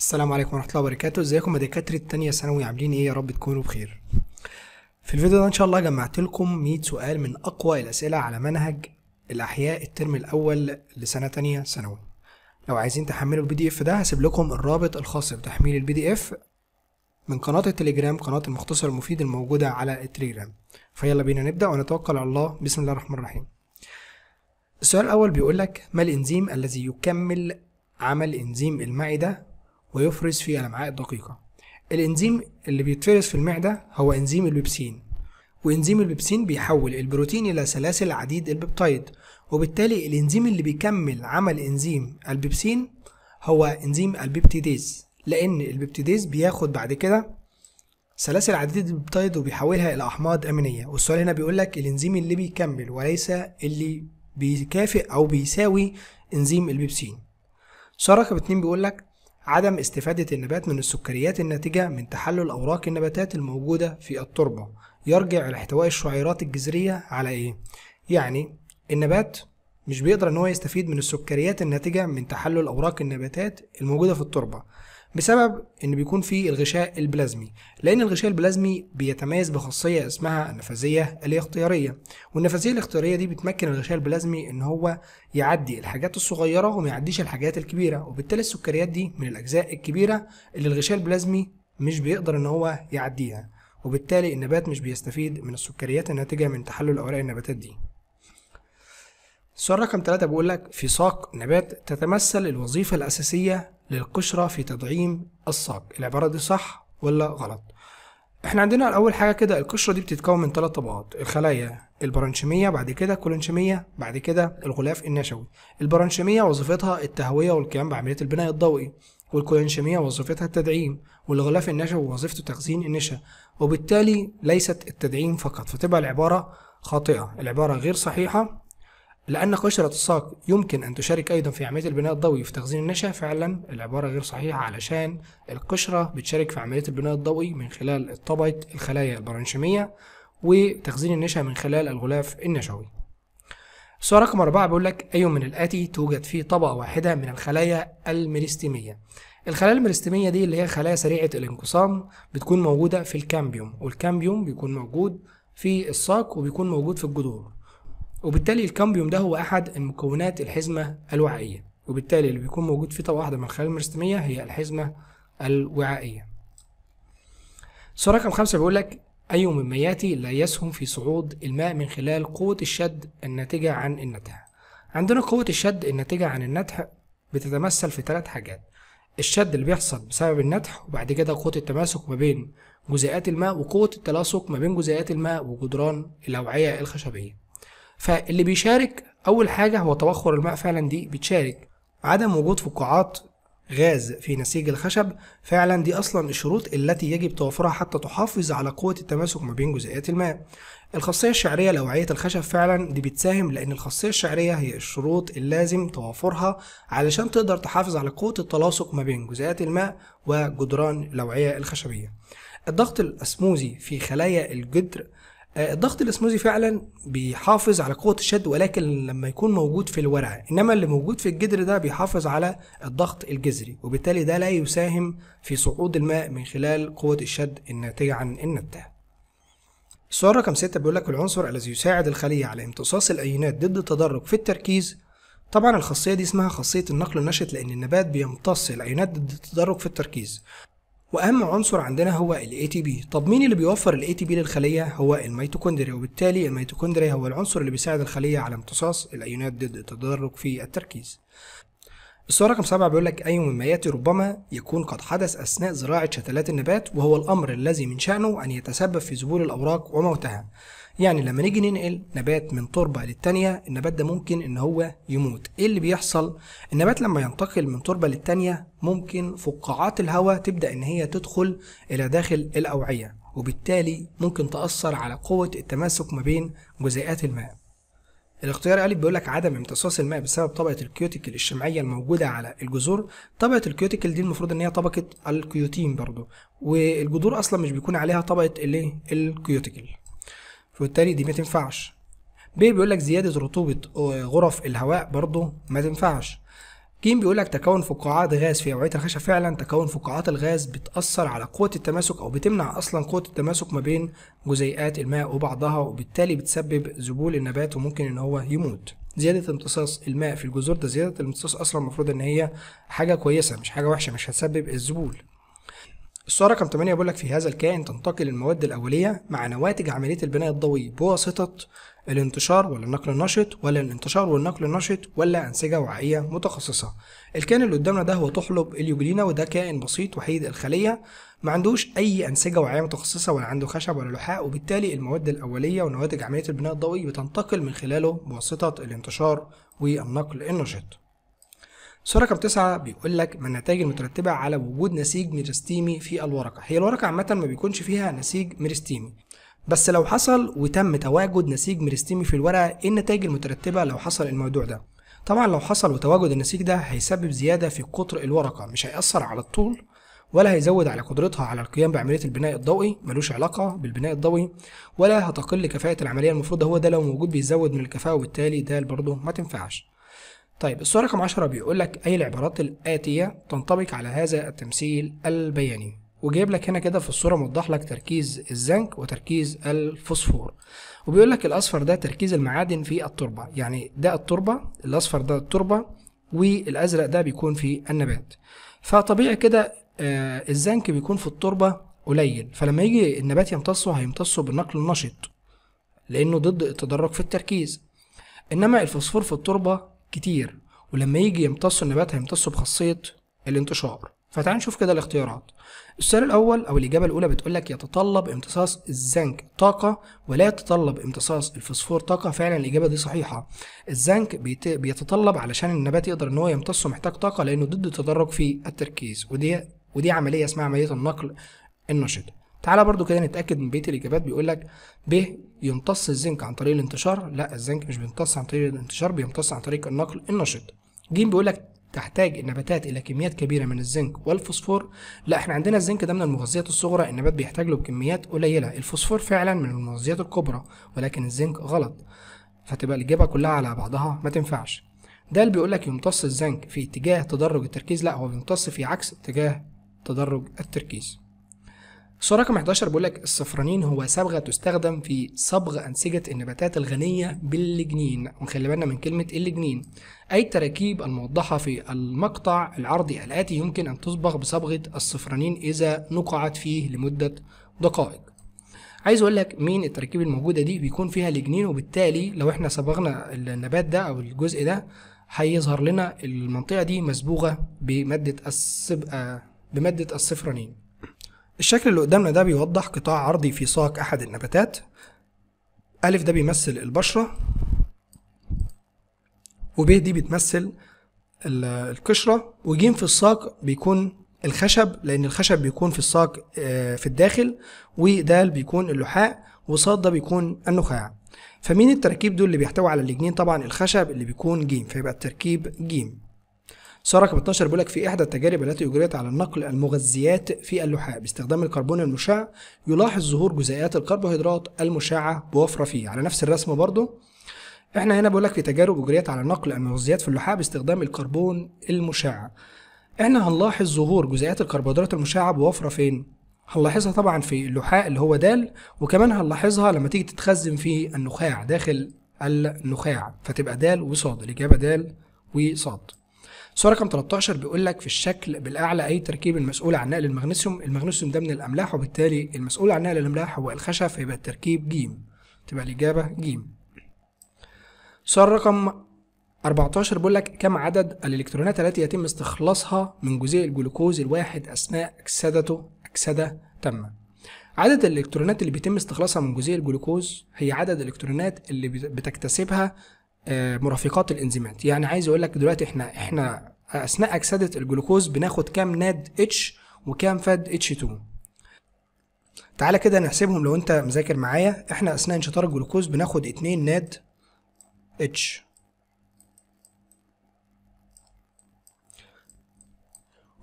السلام عليكم ورحمه الله وبركاته ازيكم يا دكاتره تانية ثانوي عاملين ايه يا رب تكونوا بخير في الفيديو ده ان شاء الله جمعت لكم 100 سؤال من اقوى الاسئله على منهج الاحياء الترم الاول لسنه تانية ثانوي لو عايزين تحملوا البي دي اف ده هسيب لكم الرابط الخاص بتحميل البي دي اف من قناه التليجرام قناه المختصر المفيد الموجوده على التليجرام فيلا بينا نبدا ونتوكل على الله بسم الله الرحمن الرحيم السؤال الاول بيقول لك ما الانزيم الذي يكمل عمل انزيم المعده ويفرز في الامعاء الدقيقه الانزيم اللي بيتفرز في المعده هو انزيم البيبسين وانزيم البيبسين بيحول البروتين الى سلاسل عديد البيبتايد وبالتالي الانزيم اللي بيكمل عمل انزيم البيبسين هو انزيم البيبتيديز لان البيبتيديز بياخد بعد كده سلاسل عديد البيبتايد وبيحولها الى احماض امينيه والسؤال هنا بيقول لك الانزيم اللي بيكمل وليس اللي بيكافئ او بيساوي انزيم البيبسين شركه باتنين بيقول لك عدم استفادة النبات من السكريات الناتجة من تحلل أوراق النباتات الموجودة في التربة يرجع لاحتواء الشعيرات الجذرية على إيه؟ يعني النبات مش بيقدر إن هو يستفيد من السكريات الناتجة من تحلل أوراق النباتات الموجودة في التربة بسبب ان بيكون في الغشاء البلازمي لان الغشاء البلازمي بيتميز بخاصيه اسمها النفاذيه الاختياريه والنفاذيه الاختياريه دي بتمكن الغشاء البلازمي ان هو يعدي الحاجات الصغيره وما يعديش الحاجات الكبيره وبالتالي السكريات دي من الاجزاء الكبيره اللي الغشاء البلازمي مش بيقدر ان هو يعديها وبالتالي النبات مش بيستفيد من السكريات الناتجه من تحلل اوراق النباتات دي السؤال رقم 3 بيقول لك في ساق نبات تتمثل الوظيفة الأساسية للقشرة في تدعيم الصاج العبارة دي صح ولا غلط احنا عندنا الاول حاجه كده القشره دي بتتكون من ثلاث طبقات الخلايا البرانشيميه بعد كده الكولونشيميه بعد كده الغلاف النشوي البرانشيميه وظيفتها التهويه والقيام بعمليه البناء الضوئي والكولونشيميه وظيفتها التدعيم والغلاف النشوي وظيفته تخزين النشا وبالتالي ليست التدعيم فقط فتبقى العباره خاطئه العباره غير صحيحه لأن قشرة الساق يمكن أن تشارك أيضا في عملية البناء الضوئي في تخزين النشأ فعلا العبارة غير صحيحة علشان القشرة بتشارك في عملية البناء الضوئي من خلال طبقة الخلايا البرانشيمية وتخزين النشأ من خلال الغلاف النشوي السؤال رقم أربعة بيقول لك أي من الآتي توجد فيه طبقة واحدة من الخلايا الميريستيمية الخلايا الميريستيمية دي اللي هي خلايا سريعة الانقسام بتكون موجودة في الكامبيوم والكامبيوم بيكون موجود في الساق وبيكون موجود في الجذور وبالتالي الكامبيوم ده هو أحد المكونات الحزمة الوعائية وبالتالي اللي بيكون موجود في طبقة واحدة من الخلايا المرستميه هي الحزمة الوعائية سؤال رقم خمسة بيقول لك أي ممياتي لا يسهم في صعود الماء من خلال قوة الشد الناتجة عن النتح عندنا قوة الشد الناتجة عن النتح بتتمثل في ثلاث حاجات الشد اللي بيحصل بسبب النتح وبعد كده قوة التماسك ما بين جزيئات الماء وقوة التلاصق ما بين جزيئات الماء وجدران الأوعية الخشبية فاللي بيشارك اول حاجه هو توخر الماء فعلا دي بتشارك عدم وجود فقاعات غاز في نسيج الخشب فعلا دي اصلا الشروط التي يجب توفرها حتى تحافظ على قوه التماسك ما بين جزيئات الماء الخاصيه الشعريه لأوعية الخشب فعلا دي بتساهم لان الخاصيه الشعريه هي الشروط اللازم توفرها علشان تقدر تحافظ على قوه التلاصق ما بين جزيئات الماء وجدران الأوعية الخشبيه الضغط الاسموزي في خلايا الجدر آه، ضغط الاسموزي فعلا بيحافظ على قوه الشد ولكن لما يكون موجود في الورقه انما اللي موجود في الجدر ده بيحافظ على الضغط الجذري وبالتالي ده لا يساهم في صعود الماء من خلال قوه الشد الناتجه عن النبته السؤال رقم 6 بيقول لك العنصر الذي يساعد الخليه على امتصاص الايونات ضد التدرج في التركيز طبعا الخاصيه دي اسمها خاصيه النقل النشط لان النبات بيمتص الايونات ضد التدرج في التركيز واهم عنصر عندنا هو الاي تي بي طب مين اللي بيوفر الاي تي بي للخليه هو الميتوكوندريا وبالتالي الميتوكوندريا هو العنصر اللي بيساعد الخليه على امتصاص الايونات ضد التدرج في التركيز السؤال رقم سبعة بيقول لك أي مما ربما يكون قد حدث أثناء زراعة شتلات النبات وهو الأمر الذي من شأنه أن يتسبب في ذبول الأوراق وموتها يعني لما نيجي ننقل نبات من تربة للتانية النبات ده ممكن إن هو يموت إيه اللي بيحصل؟ النبات لما ينتقل من تربة للتانية ممكن فقاعات الهواء تبدأ إن هي تدخل إلى داخل الأوعية وبالتالي ممكن تأثر على قوة التماسك ما بين جزيئات الماء الاختيار ا بيقول لك عدم امتصاص الماء بسبب طبقة الكيوتيكل الشمعية الموجودة على الجذور طبقة الكيوتيكل دي المفروض إن هي طبقة الكيوتين برضو والجذور أصلا مش بيكون عليها طبقة الايه الكيوتيكل فبالتالي دي ما تنفعش ب بيقول لك زيادة رطوبة آه، غرف الهواء برضو ما تنفعش كيم بيقول لك تكون فقاعات غاز في أوعية الخشب فعلا تكون فقاعات الغاز بتأثر على قوة التماسك أو بتمنع أصلا قوة التماسك ما بين جزيئات الماء وبعضها وبالتالي بتسبب ذبول النبات وممكن إن هو يموت. زيادة امتصاص الماء في الجذور ده زيادة الامتصاص أصلا المفروض إن هي حاجة كويسة مش حاجة وحشة مش هتسبب الذبول. الصورة رقم 8 بيقول لك في هذا الكائن تنتقل المواد الأولية مع نواتج عملية البناء الضوئي بواسطة الانتشار ولا النقل النشط ولا الانتشار والنقل النشط ولا أنسجة وعائية متخصصة الكائن اللي قدامنا ده هو طحلب اليوجلينا وده كائن بسيط وحيد الخلية ما عندوش أي أنسجة وعائية متخصصة ولا عنده خشب ولا لحاء وبالتالي المواد الأولية ونواتج عملية البناء الضوئي بتنتقل من خلاله بواسطة الانتشار والنقل النشط صورة رقم 9 بيقول لك ما النتائج المترتبة على وجود نسيج ميرستيمي في الورقة هي الورقة عامة ما بيكونش فيها نسيج ميرستيمي بس لو حصل وتم تواجد نسيج ميريستيمي في الورقة ايه النتائج المترتبة لو حصل الموضوع ده طبعا لو حصل وتواجد النسيج ده هيسبب زيادة في قطر الورقة مش هيأثر على الطول ولا هيزود على قدرتها على القيام بعملية البناء الضوئي ملوش علاقة بالبناء الضوئي ولا هتقل كفاءة العملية المفروض هو ده لو موجود بيزود من الكفاءة وبالتالي ده برضه ما تنفعش طيب السؤال رقم 10 بيقول لك أي العبارات الآتية تنطبق على هذا التمثيل البياني وجايب لك هنا كده في الصوره موضح لك تركيز الزنك وتركيز الفوسفور وبيقول لك الاصفر ده تركيز المعادن في التربه يعني ده التربه الاصفر ده التربه والازرق ده بيكون في النبات فطبيعي كده آه الزنك بيكون في التربه قليل فلما يجي النبات يمتصه هيمتصه بالنقل النشط لانه ضد التدرج في التركيز انما الفوسفور في التربه كتير ولما يجي يمتصه النبات هيمتصه بخاصيه الانتشار فتعال نشوف كده الاختيارات السؤال الاول او الاجابه الاولى بتقول لك يتطلب امتصاص الزنك طاقه ولا يتطلب امتصاص الفوسفور طاقه فعلا الاجابه دي صحيحه الزنك بيتطلب علشان النبات يقدر ان هو يمتصه محتاج طاقه لانه ضد التدرج في التركيز ودي ودي عمليه اسمها عمليه النقل النشط تعالى برضو كده نتاكد من بيت الاجابات بيقول لك ب يمتص الزنك عن طريق الانتشار لا الزنك مش بيمتص عن طريق الانتشار بيمتص عن طريق النقل النشط ج بيقول لك تحتاج النباتات الى كميات كبيره من الزنك والفوسفور لا احنا عندنا الزنك ده من المغذيات الصغرى النبات بيحتاج له بكميات قليله الفوسفور فعلا من المغذيات الكبرى ولكن الزنك غلط فتبقى الاجابه كلها على بعضها ما تنفعش ده اللي بيقول لك يمتص الزنك في اتجاه تدرج التركيز لا هو بيمتص في عكس اتجاه تدرج التركيز السؤال رقم 11 بيقول لك الصفرانين هو صبغه تستخدم في صبغ انسجه النباتات الغنيه باللجنين ونخلي بالنا من كلمه اللجنين اي التراكيب الموضحه في المقطع العرضي الاتي يمكن ان تصبغ بصبغه الصفرانين اذا نقعت فيه لمده دقائق عايز اقول لك مين التراكيب الموجوده دي بيكون فيها لجنين وبالتالي لو احنا صبغنا النبات ده او الجزء ده هيظهر لنا المنطقه دي مسبوغه بماده الصب... آه، بماده الصفرانين الشكل اللي قدامنا ده بيوضح قطاع عرضي في ساق أحد النباتات أ ده بيمثل البشرة وب دي بتمثل القشرة وج في الساق بيكون الخشب لأن الخشب بيكون في الساق آه، في الداخل ود بيكون اللحاء وصاد ده بيكون النخاع فمين التركيب دول اللي بيحتوي على الجنين طبعا الخشب اللي بيكون ج فيبقى التركيب ج ساره 12 بيقول لك في احدى التجارب التي اجريت على نقل المغذيات في اللحاء باستخدام الكربون المشع يلاحظ ظهور جزيئات الكربوهيدرات المشعه بوفره فيه على نفس الرسم برضو احنا هنا بيقول لك في تجارب اجريت على نقل المغذيات في اللحاء باستخدام الكربون المشع احنا هنلاحظ ظهور جزيئات الكربوهيدرات المشعه بوفره فين هنلاحظها طبعا في اللحاء اللي هو دال وكمان هنلاحظها لما تيجي تتخزن في النخاع داخل النخاع فتبقى دال وصاد الإجابة دال وصاد صوره رقم 13 بيقول لك في الشكل بالاعلى اي تركيب المسؤول عن نقل المغنيسيوم المغنيسيوم ده من الاملاح وبالتالي المسؤول عن نقل الاملاح هو الخشب فيبقى التركيب ج تبقى الاجابه ج صوره رقم 14 بيقول لك كم عدد الالكترونات التي يتم استخلاصها من جزيء الجلوكوز الواحد اثناء اكسدته اكسده تامه عدد الالكترونات اللي بيتم استخلاصها من جزيء الجلوكوز هي عدد الالكترونات اللي بتكتسبها آه، مرافقات الانزيمات يعني عايز اقول لك دلوقتي احنا احنا اثناء اكسده الجلوكوز بناخد كام ناد اتش وكام فاد اتش 2 تعالى كده نحسبهم لو انت مذاكر معايا احنا اثناء انشطار الجلوكوز بناخد 2 ناد اتش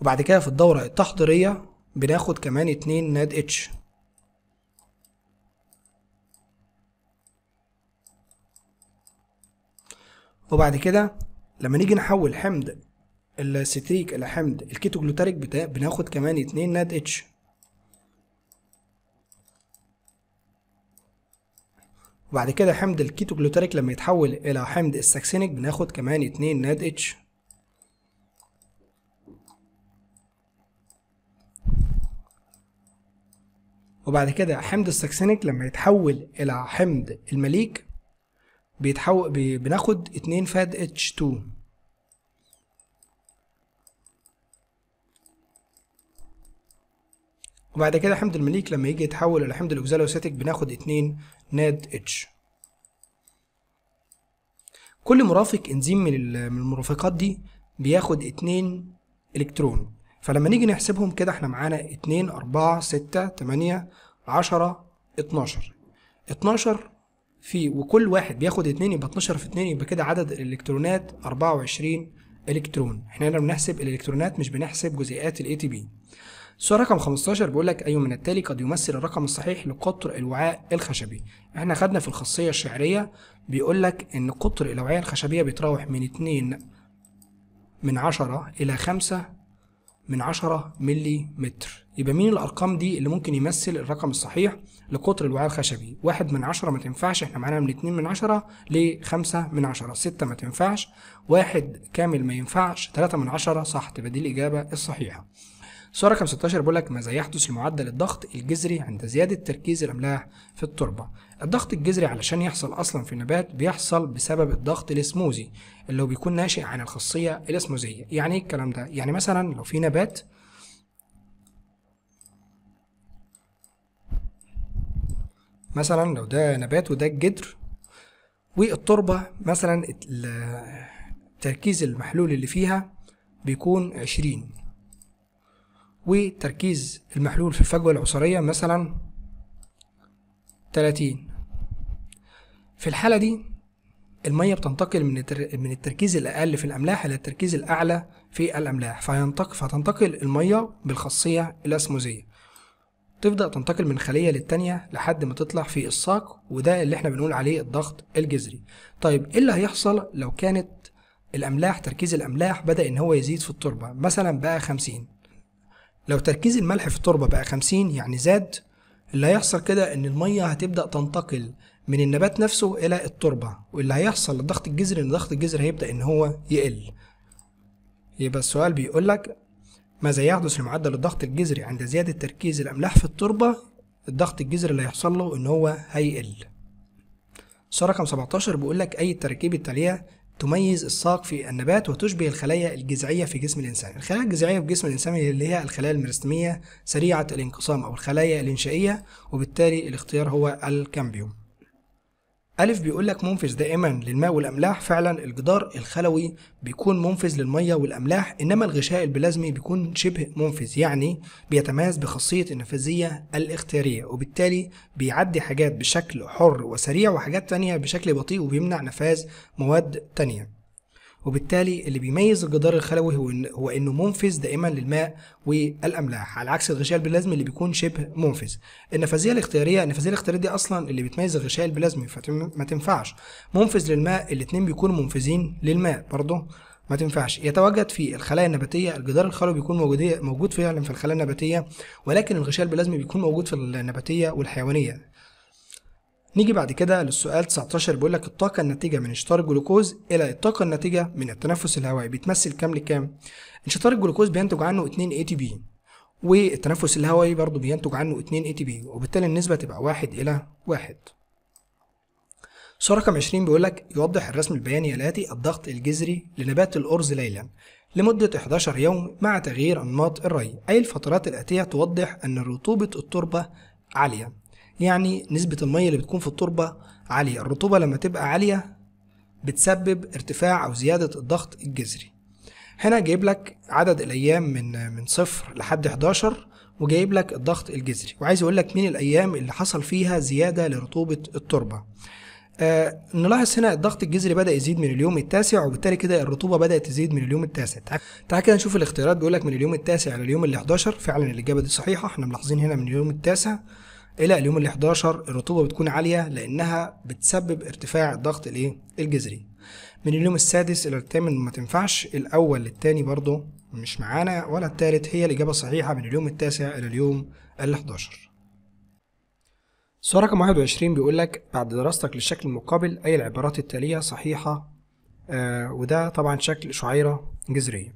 وبعد كده في الدورة التحضيرية بناخد كمان 2 ناد اتش وبعد كده لما نيجي نحول حمض الستريك الى حمض الكيتوجلوتاريك بناخد كمان اتنين ناد اتش وبعد كده حمض الكيتوجلوتاريك لما يتحول الى حمض الساكسينيك بناخد كمان اتنين ناد اتش وبعد كده حمض الساكسينيك لما يتحول الى حمض المليك بيتحول بناخد 2 فاد اتش 2 وبعد كده حمض المليك لما يجي يتحول الى حمض الاكزالوسيتيك بناخد 2 ناد اتش كل مرافق انزيم من المرافقات دي بياخد 2 الكترون فلما نيجي نحسبهم كده احنا معانا 2 4 6 8 10 12 12 في وكل واحد بياخد 2 يبقى 12 في 2 يبقى كده عدد الالكترونات 24 الكترون احنا هنا بنحسب الالكترونات مش بنحسب جزيئات الاي تي بي السؤال رقم 15 بيقول لك اي أيوة من التالي قد يمثل الرقم الصحيح لقطر الوعاء الخشبي احنا خدنا في الخاصيه الشعريه بيقول لك ان قطر الاوعيه الخشبيه بيتراوح من 2 من 10 الى 5 من 10 ملي متر يبقى مين الارقام دي اللي ممكن يمثل الرقم الصحيح لقطر الوعاء الخشبي واحد من عشرة ما تنفعش احنا معانا من اتنين من عشرة لخمسة من عشرة ستة ما تنفعش واحد كامل ما ينفعش 3 من عشرة صح تبقى دي الاجابة الصحيحة السؤال رقم 16 بيقول لك ماذا يحدث لمعدل الضغط الجذري عند زيادة تركيز الأملاح في التربة؟ الضغط الجذري علشان يحصل اصلا في النبات بيحصل بسبب الضغط الاسموزي اللي هو بيكون ناشئ عن الخاصيه الاسموزيه يعني ايه الكلام ده يعني مثلا لو في نبات مثلا لو ده نبات وده الجدر والتربه مثلا تركيز المحلول اللي فيها بيكون عشرين وتركيز المحلول في الفجوة العصرية مثلا 30 في الحالة دي المية بتنتقل من من التركيز الأقل في الأملاح إلى التركيز الأعلى في الأملاح فتنتقل المية بالخاصية الأسموزية تبدأ تنتقل من خلية للتانية لحد ما تطلع في الساق وده اللي احنا بنقول عليه الضغط الجذري طيب ايه اللي هيحصل لو كانت الأملاح تركيز الأملاح بدأ إن هو يزيد في التربة مثلا بقى خمسين لو تركيز الملح في التربة بقى خمسين يعني زاد اللي هيحصل كده إن المية هتبدأ تنتقل من النبات نفسه الى التربه واللي هيحصل لضغط الجذر ان ضغط الجذر هيبدا ان هو يقل يبقى السؤال بيقول لك ماذا يحدث لمعدل الضغط الجذري عند زياده تركيز الاملاح في التربه الضغط الجذري اللي هيحصل له ان هو هيقل سؤال رقم 17 بيقول لك اي التراكيب التاليه تميز الساق في النبات وتشبه الخلايا الجذعيه في جسم الانسان الخلايا الجذعيه في جسم الانسان اللي هي الخلايا الميرستميه سريعه الانقسام او الخلايا الانشائيه وبالتالي الاختيار هو الكامبيوم ألف بيقول لك منفذ دائما للماء والأملاح فعلا الجدار الخلوي بيكون منفذ للمية والأملاح إنما الغشاء البلازمي بيكون شبه منفذ يعني بيتميز بخاصية النفاذية الاختيارية وبالتالي بيعدي حاجات بشكل حر وسريع وحاجات تانية بشكل بطيء وبيمنع نفاذ مواد تانية وبالتالي اللي بيميز الجدار الخلوي هو إن هو انه منفذ دائما للماء والاملاح على عكس الغشاء البلازمي اللي بيكون شبه منفذ النفاذيه الاختياريه النفاذيه الاختياريه دي اصلا اللي بتميز الغشاء البلازمي فما تنفعش منفذ للماء الاثنين بيكونوا منفذين للماء برضه ما تنفعش يتواجد في الخلايا النباتيه الجدار الخلوي بيكون موجود موجود فعلا في الخلايا النباتيه ولكن الغشاء البلازمي بيكون موجود في النباتيه والحيوانيه نيجي بعد كده للسؤال 19 بيقول لك الطاقة الناتجة من انشطار الجلوكوز إلى الطاقة الناتجة من التنفس الهوائي بتمثل كام لكام؟ انشطار الجلوكوز بينتج عنه 2 اي تي بي والتنفس الهوائي برضه بينتج عنه 2 اي تي بي وبالتالي النسبة تبقى 1 إلى 1 سؤال رقم 20 بيقول لك يوضح الرسم البياني الآتي الضغط الجذري لنبات الأرز ليلا لمدة 11 يوم مع تغيير أنماط الري أي الفترات الآتية توضح أن رطوبة التربة عالية يعني نسبة المية اللي بتكون في التربة عالية الرطوبة لما تبقى عالية بتسبب ارتفاع أو زيادة الضغط الجذري هنا جايب لك عدد الأيام من من صفر لحد 11 وجايب لك الضغط الجذري وعايز أقول لك مين الأيام اللي حصل فيها زيادة لرطوبة التربة آه نلاحظ هنا الضغط الجذري بدا يزيد من اليوم التاسع وبالتالي كده الرطوبه بدات تزيد من اليوم التاسع تعال كده نشوف الاختيارات بيقول لك من اليوم التاسع لليوم ال 11 فعلا الاجابه دي صحيحه احنا ملاحظين هنا من اليوم التاسع الى اليوم ال 11 الرطوبه بتكون عاليه لانها بتسبب ارتفاع الضغط الايه الجذري من اليوم السادس الى الثامن ما تنفعش الاول للتاني برضه مش معانا ولا التالت هي الاجابه الصحيحه من اليوم التاسع الى اليوم ال 11 سؤال رقم 21 بيقول لك بعد دراستك للشكل المقابل اي العبارات التاليه صحيحه آه وده طبعا شكل شعيره جذريه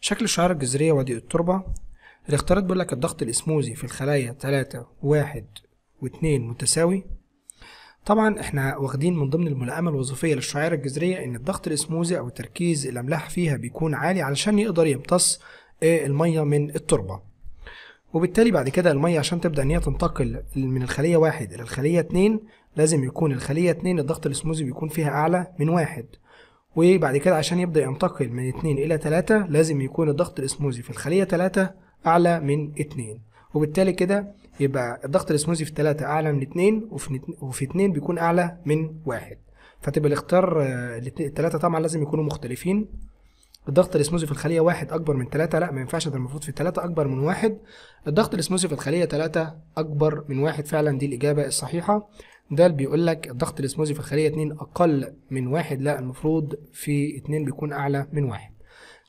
شكل الشعيره الجذريه وادي التربه الاختيارات بيقول لك الضغط الاسموزي في الخلايا تلاتة و واتنين متساوي طبعا احنا واخدين من ضمن الملائمة الوظيفية للشعيرة الجذرية ان الضغط الاسموزي او تركيز الاملاح فيها بيكون عالي علشان يقدر يمتص آه، المية من التربة وبالتالي بعد كده المية عشان تبدأ ان هي تنتقل من الخلية واحد الى الخلية اتنين لازم يكون الخلية اتنين الضغط الاسموزي بيكون فيها اعلى من واحد وبعد كده عشان يبدأ ينتقل من اتنين الى تلاتة لازم يكون الضغط الاسموزي في الخلية تلاتة اعلى من 2 وبالتالي كده يبقى الضغط الاسموزي في 3 اعلى من 2 وفي وفي 2 بيكون اعلى من 1 فتبقى الاختيار آه، الثلاثه طبعا لازم يكونوا مختلفين الضغط الاسموزي في الخليه واحد اكبر من ثلاثة لا ما ينفعش ده المفروض في ثلاثة اكبر من واحد الضغط الاسموزي في الخليه ثلاثة اكبر من واحد فعلا دي الاجابه الصحيحه ده اللي بيقول لك الضغط الاسموزي في الخليه اتنين اقل من واحد لا المفروض في اتنين بيكون اعلى من واحد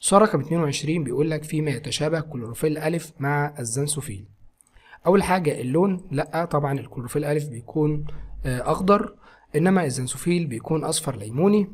سؤال رقم 22 بيقول لك فيما يتشابه كلوروفيل ألف مع الزنسوفيل أول حاجة اللون لأ طبعا الكلوروفيل ألف بيكون آه، أخضر إنما الزنسوفيل بيكون أصفر ليموني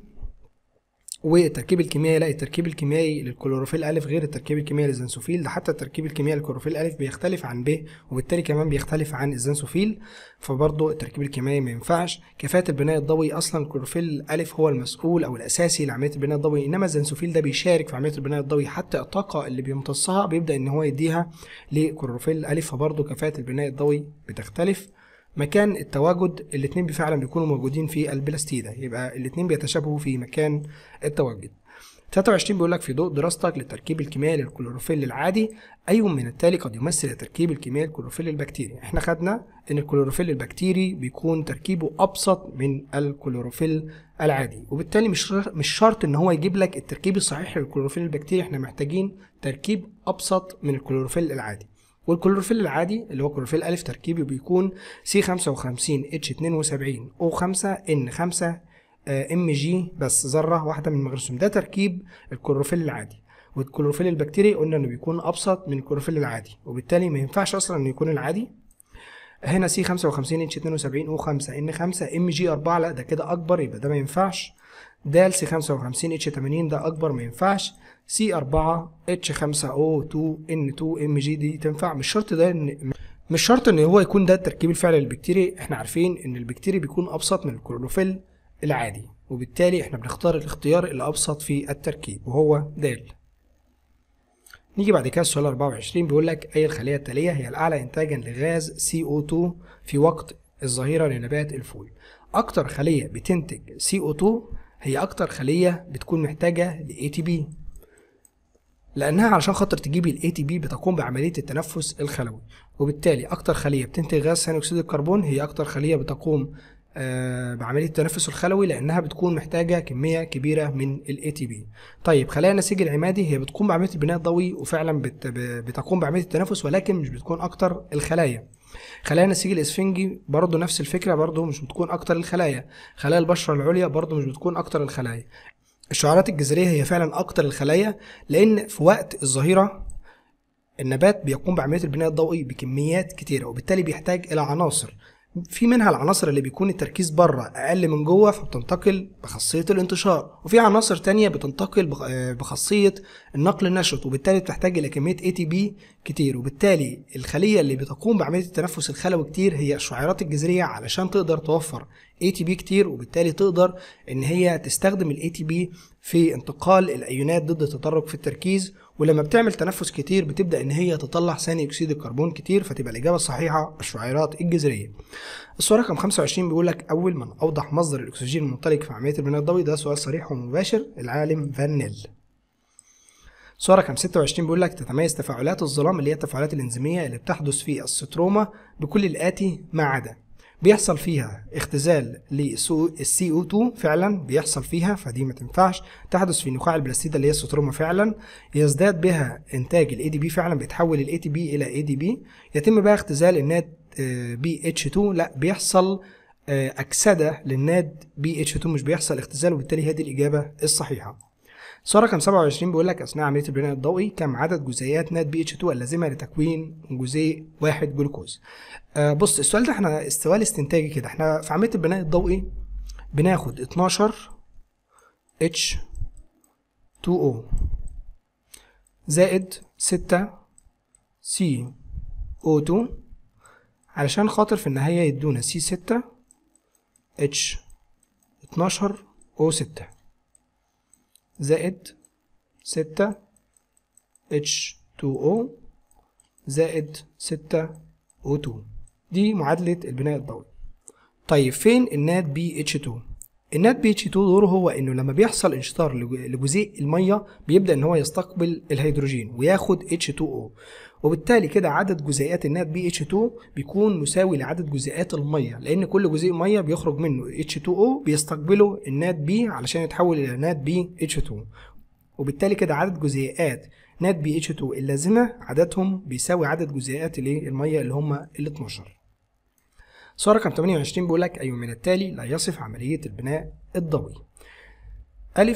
والتركيب الكيميائي لا التركيب الكيميائي للكلوروفيل الف غير التركيب الكيميائي للزنسوفيل ده حتى التركيب الكيميائي للكلوروفيل الف بيختلف عن ب وبالتالي كمان بيختلف عن الزنسوفيل فبرضه التركيب الكيميائي ما ينفعش كفاءه البناء الضوئي اصلا الكلوروفيل الف هو المسؤول او الاساسي لعمليه البناء الضوئي انما الزنسوفيل ده بيشارك في عمليه البناء الضوئي حتى الطاقه اللي بيمتصها بيبدا ان هو يديها لكلوروفيل الف فبرضه كفاءه البناء الضوئي بتختلف مكان التواجد الاثنين فعلا بيكونوا موجودين في البلاستيدا يبقى الاثنين بيتشابهوا في مكان التواجد 23 بيقول لك في ضوء دراستك للتركيب الكيميائي للكلوروفيل العادي أي من التالي قد يمثل التركيب الكيميائي للكلوروفيل البكتيري احنا خدنا ان الكلوروفيل البكتيري بيكون تركيبه ابسط من الكلوروفيل العادي وبالتالي مش مش شرط ان هو يجيب لك التركيب الصحيح للكلوروفيل البكتيري احنا محتاجين تركيب ابسط من الكلوروفيل العادي والكلوروفيل العادي اللي هو كلوروفيل ألف تركيبي بيكون سي 55 اتش 72 او 5 ان 5 آه، ام جي بس ذرة واحدة من المغنيسيوم ده تركيب الكلوروفيل العادي والكلوروفيل البكتيري قلنا انه بيكون ابسط من الكلوروفيل العادي وبالتالي ما ينفعش اصلا انه يكون العادي هنا سي 55 اتش 72 او 5 ان 5 ام جي 4 لا ده كده اكبر يبقى ده ما ينفعش د سي 55 اتش 80 ده اكبر ما ينفعش سي 4 اتش 5 او 2 ان 2 ام جي دي تنفع مش شرط ده ان مش شرط ان هو يكون ده التركيب الفعلي للبكتيري احنا عارفين ان البكتيري بيكون ابسط من الكلوروفيل العادي وبالتالي احنا بنختار الاختيار الابسط في التركيب وهو د نيجي بعد كده السؤال 24 بيقول لك أي الخلية التالية هي الأعلى إنتاجا لغاز CO2 في وقت الظهيرة لنبات الفول أكتر خلية بتنتج CO2 هي أكتر خلية بتكون محتاجة لـ ATP لأنها علشان خاطر تجيب الـ ATP بتقوم بعملية التنفس الخلوي وبالتالي أكتر خلية بتنتج غاز ثاني أكسيد الكربون هي أكتر خلية بتقوم آه، بعمليه التنفس الخلوي لانها بتكون محتاجه كميه كبيره من الاي تي بي طيب خلايا النسيج العمادي هي بتقوم بعمليه البناء الضوئي وفعلا بت بتقوم بعمليه التنفس ولكن مش بتكون اكتر الخلايا خلايا النسيج الاسفنجي برضه نفس الفكره برضه مش بتكون اكتر الخلايا خلايا البشره العليا برضه مش بتكون اكتر الخلايا الشعرات الجذريه هي فعلا اكتر الخلايا لان في وقت الظهيره النبات بيقوم بعمليه البناء الضوئي بكميات كتيره وبالتالي بيحتاج الى عناصر في منها العناصر اللي بيكون التركيز بره اقل من جوه فبتنتقل بخاصيه الانتشار وفي عناصر تانية بتنتقل بخاصيه النقل النشط وبالتالي بتحتاج الى كميه اي تي بي كتير وبالتالي الخليه اللي بتقوم بعمليه التنفس الخلوي كتير هي الشعيرات الجذريه علشان تقدر توفر اي تي بي كتير وبالتالي تقدر ان هي تستخدم الاي تي بي في انتقال الايونات ضد التطرق في التركيز ولما بتعمل تنفس كتير بتبدا ان هي تطلع ثاني اكسيد الكربون كتير فتبقى الاجابه الصحيحه الشعيرات الجذريه الصوره رقم 25 بيقول لك اول من اوضح مصدر الاكسجين المنطلق في عمليه البناء الضوئي ده سؤال صريح ومباشر العالم فانيل صورة رقم 26 بيقول لك تتميز تفاعلات الظلام اللي هي التفاعلات الانزيميه اللي بتحدث في الستروما بكل الاتي ما عدا بيحصل فيها اختزال للسي او 2 فعلا بيحصل فيها فدي ما تنفعش تحدث في نخاع البلاستيدا اللي هي الستروما فعلا يزداد بها انتاج الاي دي بي فعلا بيتحول الاي تي بي الى اي دي بي يتم بقى اختزال النات بي اتش 2 لا بيحصل آه، اكسده للناد بي اتش 2 مش بيحصل اختزال وبالتالي هذه الاجابه الصحيحه سارة رقم 27 بيقول لك اثناء عمليه البناء الضوئي كم عدد جزيئات نات بي اتش 2 اللازمه لتكوين جزيء واحد جلوكوز آه بص السؤال ده احنا السؤال استنتاجي كده احنا في عمليه البناء الضوئي بناخد 12 اتش 2 او زائد 6 سي او 2 علشان خاطر في النهايه يدونا سي 6 اتش 12 او 6 زائد ستة H2O زائد ستة O2 دي معادلة البناء الضوئي طيب فين النات بي 2 النات بي 2 دوره هو انه لما بيحصل انشطار لجزيء الميه بيبدا ان هو يستقبل الهيدروجين وياخد h 2 o وبالتالي كده عدد جزيئات النات بي اتش 2 بيكون مساوي لعدد جزيئات الميه لان كل جزيء ميه بيخرج منه اتش 2 او بيستقبله النات بي علشان يتحول الى نات بي اتش 2 وبالتالي كده عدد جزيئات نات بي اتش 2 اللازمه عددهم بيساوي عدد جزيئات الايه الميه اللي هم ال 12 صورة رقم 28 بيقول لك أي أيوة، من التالي لا يصف عملية البناء الضوئي أ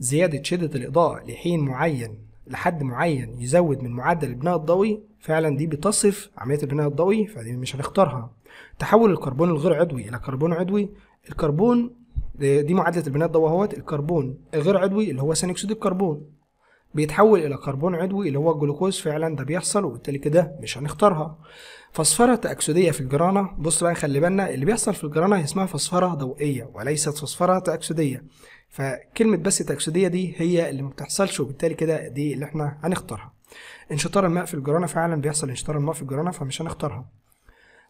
زيادة شدة الإضاءة لحين معين لحد معين يزود من معدل البناء الضوئي فعلا دي بتصف عملية البناء الضوئي فدي مش هنختارها تحول الكربون الغير عضوي إلى كربون عضوي الكربون دي معادلة البناء الضوئي اهوت الكربون الغير عضوي اللي هو ثاني أكسيد الكربون بيتحول إلى كربون عضوي اللي هو الجلوكوز فعلا ده بيحصل وبالتالي كده مش هنختارها فسفرة تأكسدية في الجرانة بص بقى خلي بالنا اللي بيحصل في الجرانة اسمها فسفرة ضوئية وليست فسفرة تأكسدية فكلمة بس تأكسدية دي هي اللي ما بتحصلش وبالتالي كده دي اللي احنا هنختارها انشطار الماء في الجرانة فعلا بيحصل انشطار الماء في الجرانة فمش هنختارها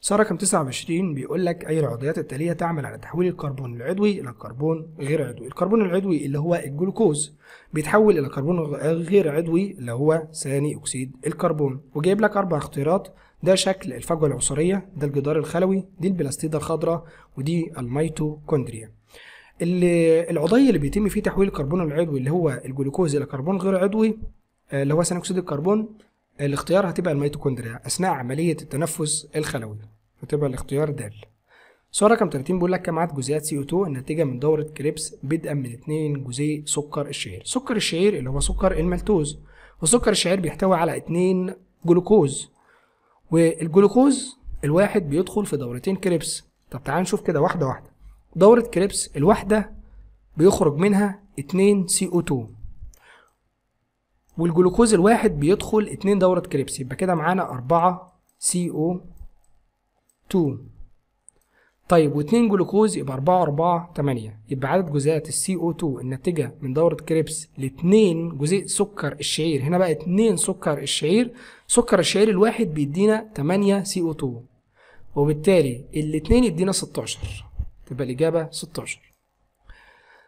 صار رقم 29 بيقول لك أي العضويات التالية تعمل على تحويل الكربون العضوي إلى كربون غير عضوي، الكربون العضوي اللي هو الجلوكوز بيتحول إلى كربون غير عضوي اللي هو ثاني أكسيد الكربون، وجايب لك أربع اختيارات ده شكل الفجوة العصرية، ده الجدار الخلوي، دي البلاستيدة الخضراء، ودي الميتوكوندريا. اللي العضي اللي بيتم فيه تحويل الكربون العضوي اللي هو الجلوكوز الى كربون غير عضوي آه، اللي هو ثاني اكسيد الكربون آه، الاختيار هتبقى الميتوكوندريا اثناء عمليه التنفس الخلوي هتبقى الاختيار د سؤال رقم 30 بيقول لك كم عدد جزيئات سي او 2 الناتجه من دوره كريبس بدءا من 2 جزيء سكر الشعير سكر الشعير اللي هو سكر الملتوز وسكر الشعير بيحتوي على 2 جلوكوز والجلوكوز الواحد بيدخل في دورتين كريبس طب تعال نشوف كده واحده واحده دورة كريبس الواحدة بيخرج منها 2 CO2 والجلوكوز الواحد بيدخل 2 دورة كريبس يبقى كده معانا 4 CO2 طيب و2 جلوكوز يبقى 4 4 8 يبقى عدد جزيئات ال co 2 الناتجه من دوره كريبس ل2 جزيء سكر الشعير هنا بقى 2 سكر الشعير سكر الشعير الواحد بيدينا 8 co 2 وبالتالي الاثنين يدينا 16 تبقى الإجابة 16